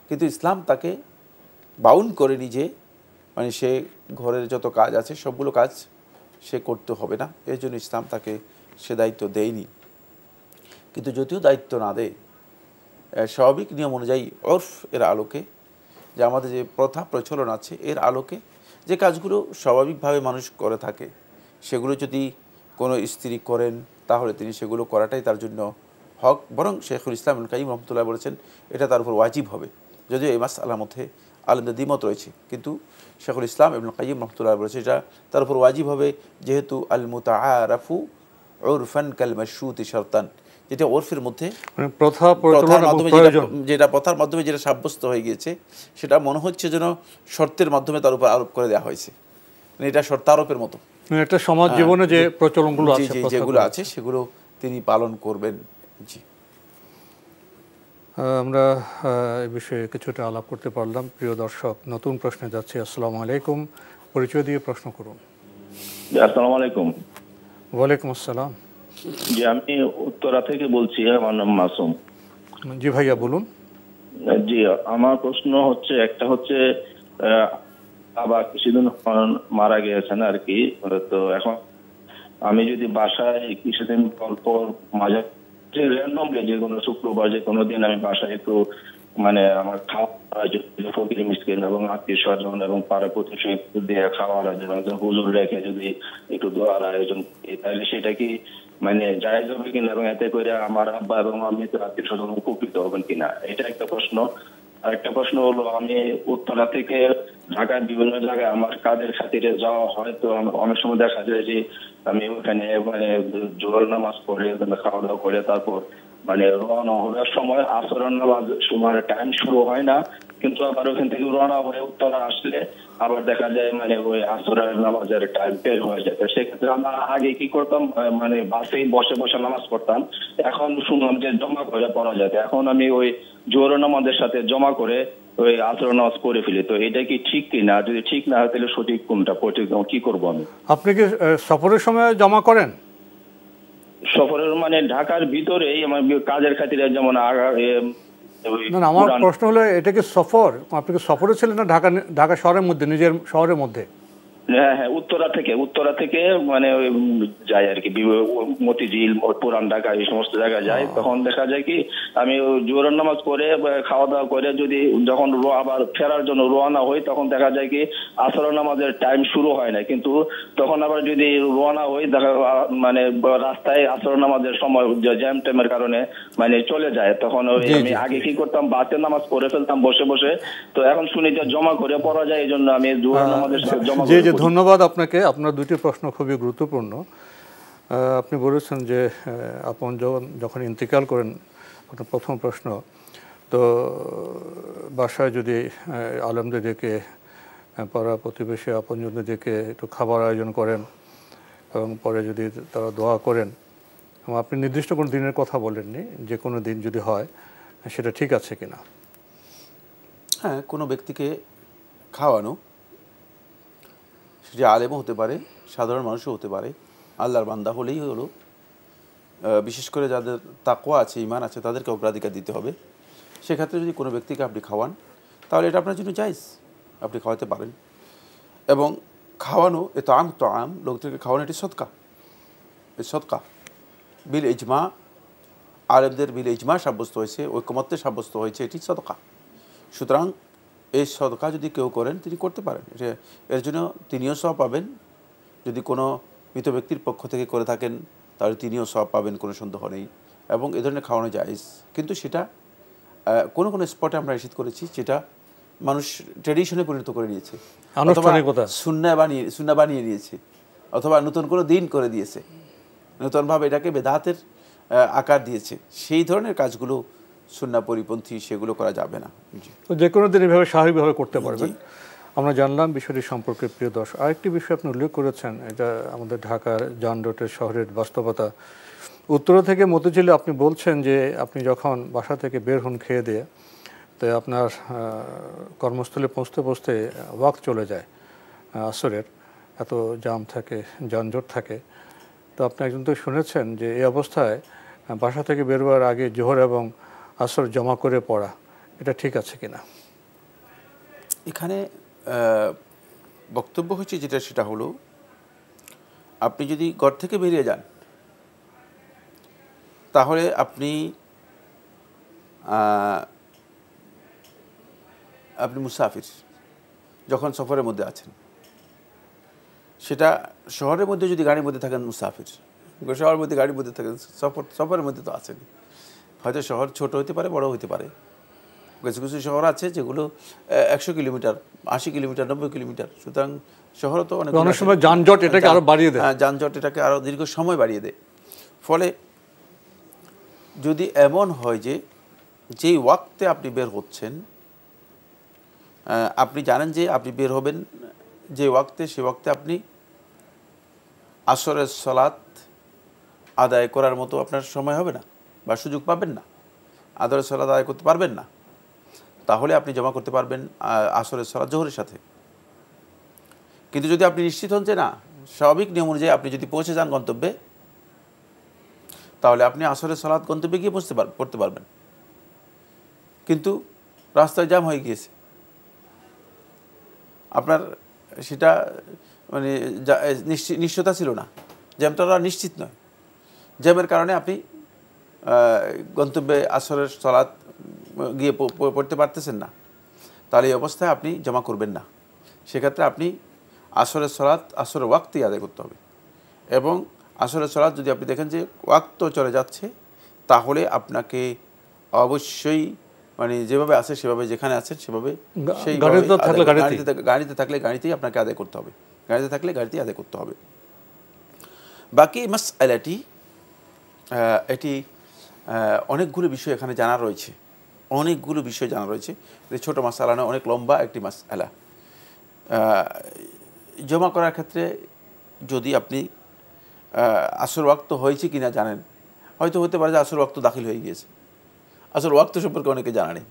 কিন্তু ইসলাম তাকে বাউন্ড করে নিজে মানে সে ঘরের যত কাজ আছে সবগুলো কাজ সে করতে হবে না এর জন্য ইসলাম তাকে সে দায়িত্ব দেয়নি কিন্তু যদিও দায়িত্ব না দেয় স্বাভাবিক নিয়ম অনুযায়ী অর্ফ এর আলোকে যে আমাদের যে প্রথা প্রচলন আছে এর আলোকে যে কাজগুলো স্বাভাবিকভাবে মানুষ করে থাকে সেগুলো যদি কোনো স্ত্রী করেন তাহলে তিনি সেগুলো করাটাই তার জন্য হক বরং শেখুল ইসলাম কাইম রহমতুল্লাহ বলেছেন এটা তার উপর ওয়াজিব হবে যদিও এই মাস আল্লাহ মধ্যে আলমদের দ্বিমত রয়েছে কিন্তু শেখুল ইসলাম এবং কাইম রহমতুল্লাহ বলেছে এটা তার উপর ওয়াজিব হবে যেহেতু আল মুতা ওরফান কাল মাসুতি শর্তান যেটা ওরফের মধ্যে মানে প্রথা যেটা প্রথার মাধ্যমে যেটা সাব্যস্ত হয়ে গিয়েছে সেটা মনে হচ্ছে যেন শর্তের মাধ্যমে তার উপর আরোপ করে দেওয়া হয়েছে মানে এটা এটা আরোপের মতো মানে একটা সমাজ জীবনে যে প্রচলনগুলো আছে যেগুলো আছে সেগুলো তিনি পালন করবেন জি আমরা এ বিষয়ে কিছুটা আলাপ করতে পারলাম প্রিয় দর্শক নতুন প্রশ্নে যাচ্ছি আসসালামু আলাইকুম পরিচয় দিয়ে প্রশ্ন করুন আসসালামু আলাইকুম ওয়ালাইকুম আসসালাম আমি উত্তরা থেকে বলছি হ্যাঁ, আমার নাম মাসুম জি ভাইয়া বলুন জি আমার প্রশ্ন হচ্ছে একটা হচ্ছে বাবা কিছুদিন মারা গিয়েছেন আর কি তো এখন আমি যদি বাসায় কিছুদিন পর পর মাঝে র্যান্ডমলি যে কোনো শুক্রবার যে কোনো দিন আমি বাসায় একটু মানে আমার খাওয়া ফকির মিসকিন এবং আত্মীয় স্বজন এবং পাড়া প্রতিবেশী দিয়ে খাওয়ার আয়োজন হুজুর রেখে যদি একটু দোয়ার আয়োজন তাহলে সেটা কি মানে জায়জ হবে কিনা এবং এতে করে আমার আব্বা এবং আমি আত্মীয় স্বজন উপকৃত হবেন কিনা এটা একটা প্রশ্ন আর একটা প্রশ্ন হলো আমি উত্তরা থেকে ঢাকার বিভিন্ন জায়গায় আমার কাদের খাতিরে যাওয়া হয় তো অনেক সময় দেখা যায় যে আমি ওখানে মানে জোর নামাজ পড়ে খাওয়া দাওয়া করে তারপর মানে রওনা হওয়ার সময় আসরের নামাজ সময় টাইম শুরু হয় না কিন্তু আবার ওখান থেকে রওনা হয়ে উত্তরা আসলে আবার দেখা যায় মানে ওই আসরের নামাজের টাইম বের হয়ে যেত সেক্ষেত্রে আমরা আগে কি করতাম মানে বাসেই বসে বসে নামাজ পড়তাম এখন শুনলাম যে জমা করে পড়া যায় এখন আমি ওই জোর নামাজের সাথে জমা করে ওই আসর নামাজ করে ফেলি তো এটা কি ঠিক কি না যদি ঠিক না হয় তাহলে সঠিক কোনটা কি করবো আমি আপনি কি সফরের সময় জমা করেন সফরের মানে ঢাকার ভিতরে আমার কাজের খাতিরে যেমন না আমার প্রশ্ন হলো এটা কি সফর আপনি কি সফরে ছিলেন না ঢাকা ঢাকা শহরের মধ্যে নিজের শহরের মধ্যে হ্যাঁ হ্যাঁ উত্তরা থেকে উত্তরা থেকে মানে যায় আর কি মতিঝিল পুরান ঢাকা এই সমস্ত জায়গায় যায় তখন দেখা যায় কি আমি নামাজ খাওয়া দাওয়া করে যদি যখন আবার ফেরার জন্য রোয়ানা হই তখন দেখা যায় কি আসর নামাজের টাইম শুরু হয় না কিন্তু তখন আবার যদি রোয়ানা হই দেখা মানে রাস্তায় আসর নামাজের সময় জ্যাম টেমের কারণে মানে চলে যায় তখন আমি আগে কি করতাম বাসের নামাজ পড়ে ফেলতাম বসে বসে তো এখন শুনি জমা করে পড়া যায় এই জন্য আমি জোহর নামাজের জমা ধন্যবাদ আপনাকে আপনার দুটি প্রশ্ন খুবই গুরুত্বপূর্ণ আপনি বলেছেন যে আপন যখন যখন ইন্তেকাল করেন প্রথম প্রশ্ন তো বাসায় যদি আলমদের পাড়া প্রতিবেশী আপনজনদের একটু খাবার আয়োজন করেন এবং পরে যদি তারা দোয়া করেন এবং আপনি নির্দিষ্ট কোনো দিনের কথা বলেননি যে কোনো দিন যদি হয় সেটা ঠিক আছে কিনা হ্যাঁ কোনো ব্যক্তিকে খাওয়ানো সেটি আলেমও হতে পারে সাধারণ মানুষও হতে পারে আল্লাহর বান্দা হলেই হলো বিশেষ করে যাদের তাকোয়া আছে ইমান আছে তাদেরকে অগ্রাধিকার দিতে হবে সেক্ষেত্রে যদি কোনো ব্যক্তিকে আপনি খাওয়ান তাহলে এটা আপনার জন্য চাইস আপনি খাওয়াতে পারেন এবং খাওয়ানো এ তো আম তো আম লোকদেরকে খাওয়ানো এটি সৎকা সৎকা বিল ইজমা আরবদের বিল ইজমা সাব্যস্ত হয়েছে ঐকমত্যে সাব্যস্ত হয়েছে এটি সৎকা সুতরাং এই সদকা যদি কেউ করেন তিনি করতে পারেন এর জন্য তিনিও সব পাবেন যদি কোনো মৃত ব্যক্তির পক্ষ থেকে করে থাকেন তাহলে তিনিও সব পাবেন কোনো সন্দেহ নেই এবং এ ধরনের খাওয়ানো যায় কিন্তু সেটা কোনো কোনো স্পটে আমরা নিষেধ করেছি যেটা মানুষ ট্রেডিশনে পরিণত করে নিয়েছে বানিয়ে শূন্য বানিয়ে নিয়েছে অথবা নতুন কোনো দিন করে দিয়েছে নতুনভাবে এটাকে বেদাতের আকার দিয়েছে সেই ধরনের কাজগুলো সুন্না পরিপন্থী সেগুলো করা যাবে না তো যে কোনো দিন এভাবে স্বাভাবিকভাবে করতে পারবেন আমরা জানলাম বিষয়টি সম্পর্কে প্রিয় দশ আরেকটি বিষয় আপনি উল্লেখ করেছেন এটা আমাদের ঢাকার যানজটের শহরের বাস্তবতা উত্তর থেকে মতিঝিলে আপনি বলছেন যে আপনি যখন বাসা থেকে বের হন খেয়ে দিয়ে তো আপনার কর্মস্থলে পৌঁছতে পৌঁছতে ওয়াক চলে যায় আসরের এত জাম থাকে যানজট থাকে তো আপনি একজন তো শুনেছেন যে এই অবস্থায় বাসা থেকে বেরোয়ার আগে জোহর এবং আসর জমা করে পড়া এটা ঠিক আছে কিনা এখানে বক্তব্য হচ্ছে যেটা সেটা হলো আপনি যদি ঘর থেকে বেরিয়ে যান তাহলে আপনি আপনি মুসাফির যখন সফরের মধ্যে আছেন সেটা শহরের মধ্যে যদি গাড়ির মধ্যে থাকেন মুসাফির শহরের মধ্যে গাড়ির মধ্যে থাকেন সফর সফরের মধ্যে তো আছেন হয়তো শহর ছোট হতে পারে বড় হতে পারে কিছু কিছু শহর আছে যেগুলো একশো কিলোমিটার আশি কিলোমিটার নব্বই কিলোমিটার সুতরাং শহর তো অনেক অনেক সময় যানজট এটাকে আরও বাড়িয়ে দেয় হ্যাঁ যানজট এটাকে আরও দীর্ঘ সময় বাড়িয়ে দেয় ফলে যদি এমন হয় যে যেই ওয়াক্তে আপনি বের হচ্ছেন আপনি জানেন যে আপনি বের হবেন যে ওয়াক্তে সে ওয়াক্তে আপনি আসরের সলাৎ আদায় করার মতো আপনার সময় হবে না বা সুযোগ পাবেন না আদরের সলাদ আদায় করতে পারবেন না তাহলে আপনি জমা করতে পারবেন আসরের সলাদ জোহরের সাথে কিন্তু যদি আপনি নিশ্চিত হন যে না স্বাভাবিক নিয়ম অনুযায়ী আপনি যদি পৌঁছে যান গন্তব্যে তাহলে আপনি আসরের সলাদ গন্তব্যে গিয়ে পৌঁছতে পার পড়তে পারবেন কিন্তু রাস্তায় জ্যাম হয়ে গিয়েছে আপনার সেটা মানে নিশ্চয়তা ছিল না জ্যামটা নিশ্চিত নয় জ্যামের কারণে আপনি গন্তব্যে আসরের চলাত গিয়ে পড়তে পারতেছেন না তাহলে এই অবস্থায় আপনি জমা করবেন না সেক্ষেত্রে আপনি আসরের সলাৎ আসরের ওয়াক্তেই আদায় করতে হবে এবং আসরের সলাৎ যদি আপনি দেখেন যে ওয়াক্ত চলে যাচ্ছে তাহলে আপনাকে অবশ্যই মানে যেভাবে আছে সেভাবে যেখানে আছেন সেভাবে সেই গাড়িতে থাকলে গাড়িতেই আপনাকে আদায় করতে হবে গাড়িতে থাকলে গাড়িতেই আদায় করতে হবে বাকি মাস এলাটি এটি অনেকগুলো বিষয় এখানে জানা রয়েছে অনেকগুলো বিষয় জানা রয়েছে ছোটো মাছ আলা অনেক লম্বা একটি মাছ আলা জমা করার ক্ষেত্রে যদি আপনি আসর ওয়াক্ত হয়েছে কিনা জানেন হয়তো হতে পারে যে আসর ওয়াক্ত দাখিল হয়ে গিয়েছে আসর ওয়াক্ত সম্পর্কে অনেকে জানা নেই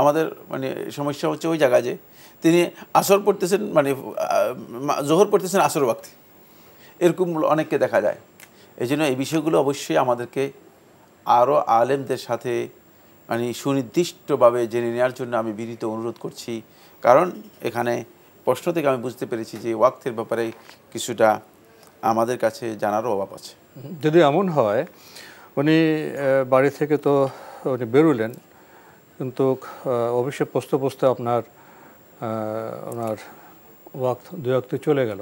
আমাদের মানে সমস্যা হচ্ছে ওই জায়গায় যে তিনি আসর পড়তেছেন মানে জোহর পড়তেছেন আসর ওয়াক্তে এরকম অনেককে দেখা যায় এই জন্য এই বিষয়গুলো অবশ্যই আমাদেরকে আরও আলেমদের সাথে মানে সুনির্দিষ্টভাবে জেনে নেওয়ার জন্য আমি বিনীত অনুরোধ করছি কারণ এখানে প্রশ্ন থেকে আমি বুঝতে পেরেছি যে ওয়াক্তের ব্যাপারে কিছুটা আমাদের কাছে জানারও অভাব আছে যদি এমন হয় উনি বাড়ি থেকে তো উনি বেরোলেন কিন্তু অবশ্যই পোস্ত পোস্ত আপনার ওনার ওয়াক্ত দুই চলে গেল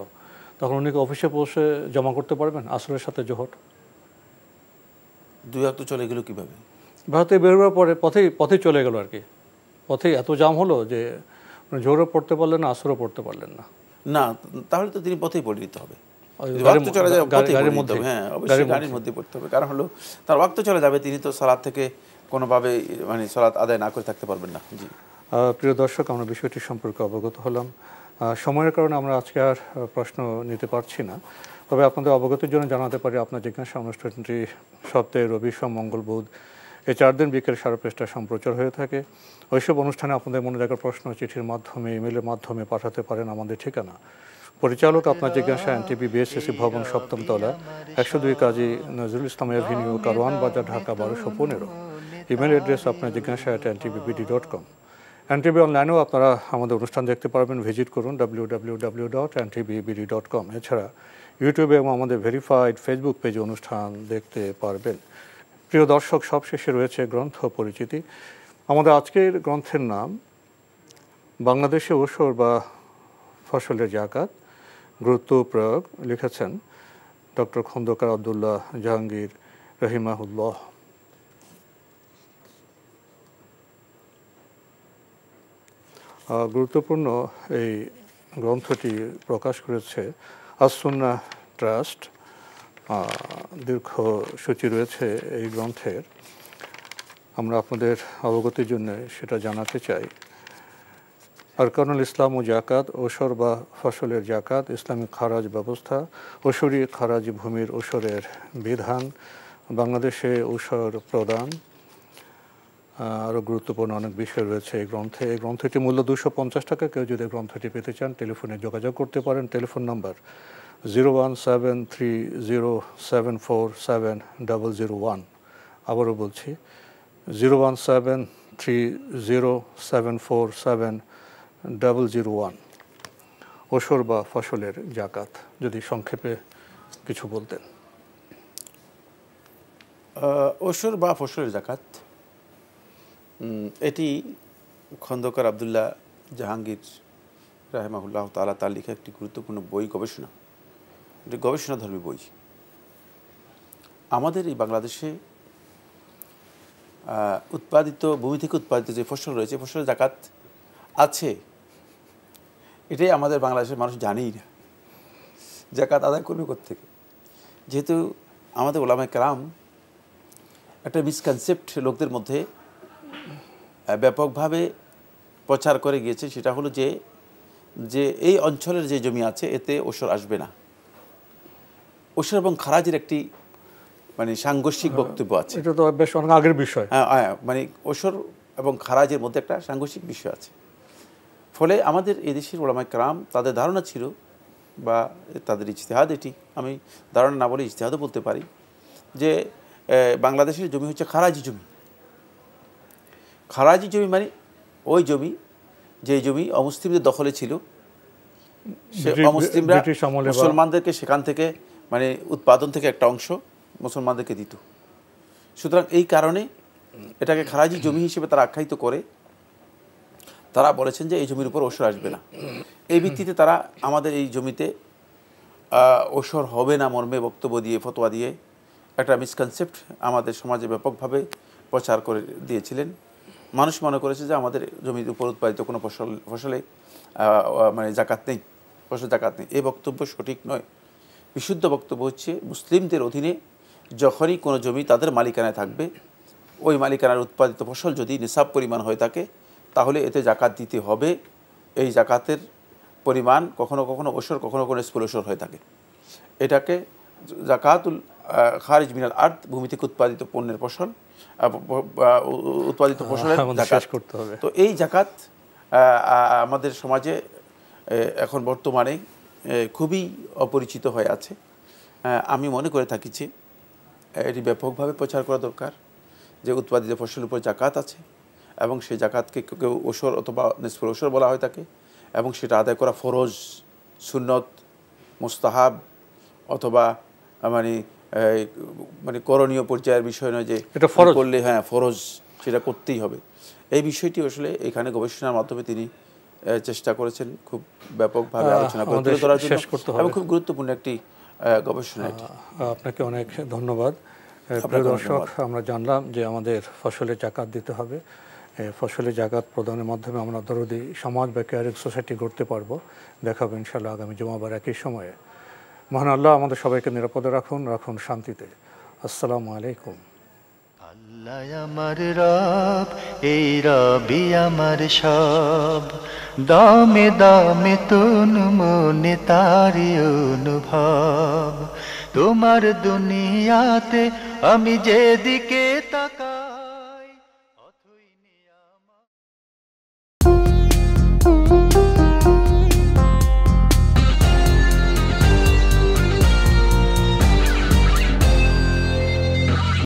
তখন উনি অফিসে বসে জমা করতে পারবেন আসরের সাথে জোহর দুই হাত চলে গেল কিভাবে ভারতে হওয়ার পরে পথেই পথে চলে গেল আর কি পথে এত জাম হলো যে জোরও পড়তে পারলেন না আসরও পড়তে পারলেন না না তাহলে তো তিনি পথেই পড়ে দিতে হবে হ্যাঁ, হবে কারণ হলো তার ওয়াক্ত চলে যাবে তিনি তো সালাদ থেকে কোনোভাবে মানে সালাদ আদায় না করে থাকতে পারবেন না জি প্রিয় দর্শক আমরা বিষয়টি সম্পর্কে অবগত হলাম সময়ের কারণে আমরা আজকে আর প্রশ্ন নিতে পারছি না তবে আপনাদের অবগতির জন্য জানাতে পারি আপনার জিজ্ঞাসা অনুষ্ঠানটি সপ্তাহে রবি সোম মঙ্গল বুধ এই চার দিন বিকেল সাড়ে সম্প্রচার হয়ে থাকে ওইসব অনুষ্ঠানে আপনাদের মনে রাখার প্রশ্ন চিঠির মাধ্যমে ইমেলের মাধ্যমে পাঠাতে পারেন আমাদের ঠিকানা পরিচালক আপনার জিজ্ঞাসা এনটিভি বিএসএসি ভবন সপ্তম তলা একশো দুই কাজী নজরুল ইসলাম এভিনিউ কারওয়ান বাজার ঢাকা বারোশো পনেরো ইমেল অ্যাড্রেস আপনার জিজ্ঞাসা at NTVBD dot com NTV অনলাইনেও আপনারা আমাদের অনুষ্ঠান দেখতে পারবেন ভিজিট করুন W W W dot NTVBD dot com এছাড়া ইউটিউবে এবং আমাদের ভেরিফাইড ফেসবুক পেজে অনুষ্ঠান দেখতে পারবেন প্রিয় দর্শক সবশেষে রয়েছে গ্রন্থ পরিচিতি আমাদের আজকের গ্রন্থের নাম বাংলাদেশে ওসর বা ফসলের জাকাত গুরুত্ব প্রয়োগ লিখেছেন ডক্টর খন্দকার আবদুল্লাহ জাহাঙ্গীর রহিমাহুল্লাহ গুরুত্বপূর্ণ এই গ্রন্থটি প্রকাশ করেছে আসুন্না ট্রাস্ট দীর্ঘ সূচি রয়েছে এই গ্রন্থের আমরা আপনাদের অবগতির জন্য সেটা জানাতে চাই আরকানুল ইসলাম ও জাকাত ওসর বা ফসলের জাকাত ইসলামিক খারাজ ব্যবস্থা ওসরি খারাজ ভূমির ওসরের বিধান বাংলাদেশে ওসর প্রদান আরও গুরুত্বপূর্ণ অনেক বিষয় রয়েছে এই গ্রন্থে এই গ্রন্থটি মূল্য দুশো পঞ্চাশ টাকা কেউ যদি গ্রন্থটি পেতে চান টেলিফোনে যোগাযোগ করতে পারেন telephone number zero one seven three zero seven four seven double zero one আবারও বলছি zero one seven three zero seven four seven double zero one ওসর বা ফসলের জাকাত যদি সংক্ষেপে কিছু বলতেন ওসর বা ফসলের জাকাত এটি খন্দকার আবদুল্লাহ জাহাঙ্গীর রাহেমাহুল্লাহ তালা তার লেখা একটি গুরুত্বপূর্ণ বই গবেষণা এটি গবেষণাধর্মী বই আমাদের এই বাংলাদেশে উৎপাদিত ভূমি থেকে উৎপাদিত যে ফসল রয়েছে ফসলের জাকাত আছে এটাই আমাদের বাংলাদেশের মানুষ জানেই না জাকাত আদায় করবে থেকে যেহেতু আমাদের ওলামায় কালাম একটা মিসকনসেপ্ট লোকদের মধ্যে ব্যাপকভাবে প্রচার করে গিয়েছে সেটা হলো যে যে এই অঞ্চলের যে জমি আছে এতে ওসর আসবে না ওসর এবং খারাজের একটি মানে সাংঘর্ষিক হ্যাঁ, বক্তব্য আছে এটা তো বেশ অনেক আগের বিষয় হ্যাঁ, হ্যাঁ মানে ওসর এবং খারাজের মধ্যে একটা সাংঘর্ষিক বিষয় আছে ফলে আমাদের এদেশের ওলামায় ক্রাম তাদের ধারণা ছিল বা তাদের ইজতেহাদ এটি আমি ধারণা না বলে ইজতেহাদও বলতে পারি যে বাংলাদেশের জমি হচ্ছে খারাজি জমি খারাজি জমি মানে ওই জমি যে জমি অমুসলিমদের দখলে ছিল সে অমুসলিমরা মুসলমানদেরকে সেখান থেকে মানে উৎপাদন থেকে একটা অংশ মুসলমানদেরকে দিত সুতরাং এই কারণে এটাকে খারাজি জমি হিসেবে তারা আখ্যায়িত করে তারা বলেছেন যে এই জমির উপর ওসর আসবে না এই ভিত্তিতে তারা আমাদের এই জমিতে ওসর হবে না মর্মে বক্তব্য দিয়ে ফতোয়া দিয়ে একটা মিসকনসেপ্ট আমাদের সমাজে ব্যাপকভাবে প্রচার করে দিয়েছিলেন মানুষ মনে করেছে যে আমাদের জমির উপর উৎপাদিত কোনো ফসল ফসলে মানে জাকাত নেই ফসল জাকাত নেই এই বক্তব্য সঠিক নয় বিশুদ্ধ বক্তব্য হচ্ছে মুসলিমদের অধীনে যখনই কোনো জমি তাদের মালিকানায় থাকবে ওই মালিকানার উৎপাদিত ফসল যদি নিসাব পরিমাণ হয়ে থাকে তাহলে এতে জাকাত দিতে হবে এই জাকাতের পরিমাণ কখনো কখনো ওসর কখনো কখনো স্ফুলসর হয়ে থাকে এটাকে জাকাতুল খারিজ মিনাল আর্থ ভূমি থেকে উৎপাদিত পণ্যের ফসল উৎপাদিত ফসলের জাকাত করতে হবে তো এই জাকাত আমাদের সমাজে এখন বর্তমানে খুবই অপরিচিত হয়ে আছে আমি মনে করে থাকি যে এটি ব্যাপকভাবে প্রচার করা দরকার যে উৎপাদিত ফসলের উপর জাকাত আছে এবং সেই জাকাতকে কেউ ওসর অথবা নিষ্ফল ওসর বলা হয় থাকে এবং সেটা আদায় করা ফরজ সুন্নত মুস্তাহাব অথবা মানে মানে করণীয় পর্যায়ের বিষয় নয় যে করলে হ্যাঁ ফরজ সেটা করতেই হবে এই বিষয়টি আসলে এখানে গবেষণার মাধ্যমে তিনি চেষ্টা করেছেন খুব ব্যাপকভাবে আলোচনা করার জন্য এবং খুব গুরুত্বপূর্ণ একটি গবেষণা এটি আপনাকে অনেক ধন্যবাদ প্রিয় দর্শক আমরা জানলাম যে আমাদের ফসলে জাকাত দিতে হবে ফসলে জাকাত প্রদানের মাধ্যমে আমরা দরদি সমাজ বা কেয়ারিং সোসাইটি গড়তে পারবো দেখাবো ইনশাল্লাহ আগামী জমাবার একই সময়ে মহান আল্লাহ আমাদের সবাইকে নিরাপদে রাখুন রাখুন শান্তিতে আসসালামু আলাইকুম আল্লাহ আমার রব এই রবি আমার সব দমে দমে তুন মনে তারি অনুভব তোমার দুনিয়াতে আমি যেদিকে তাকা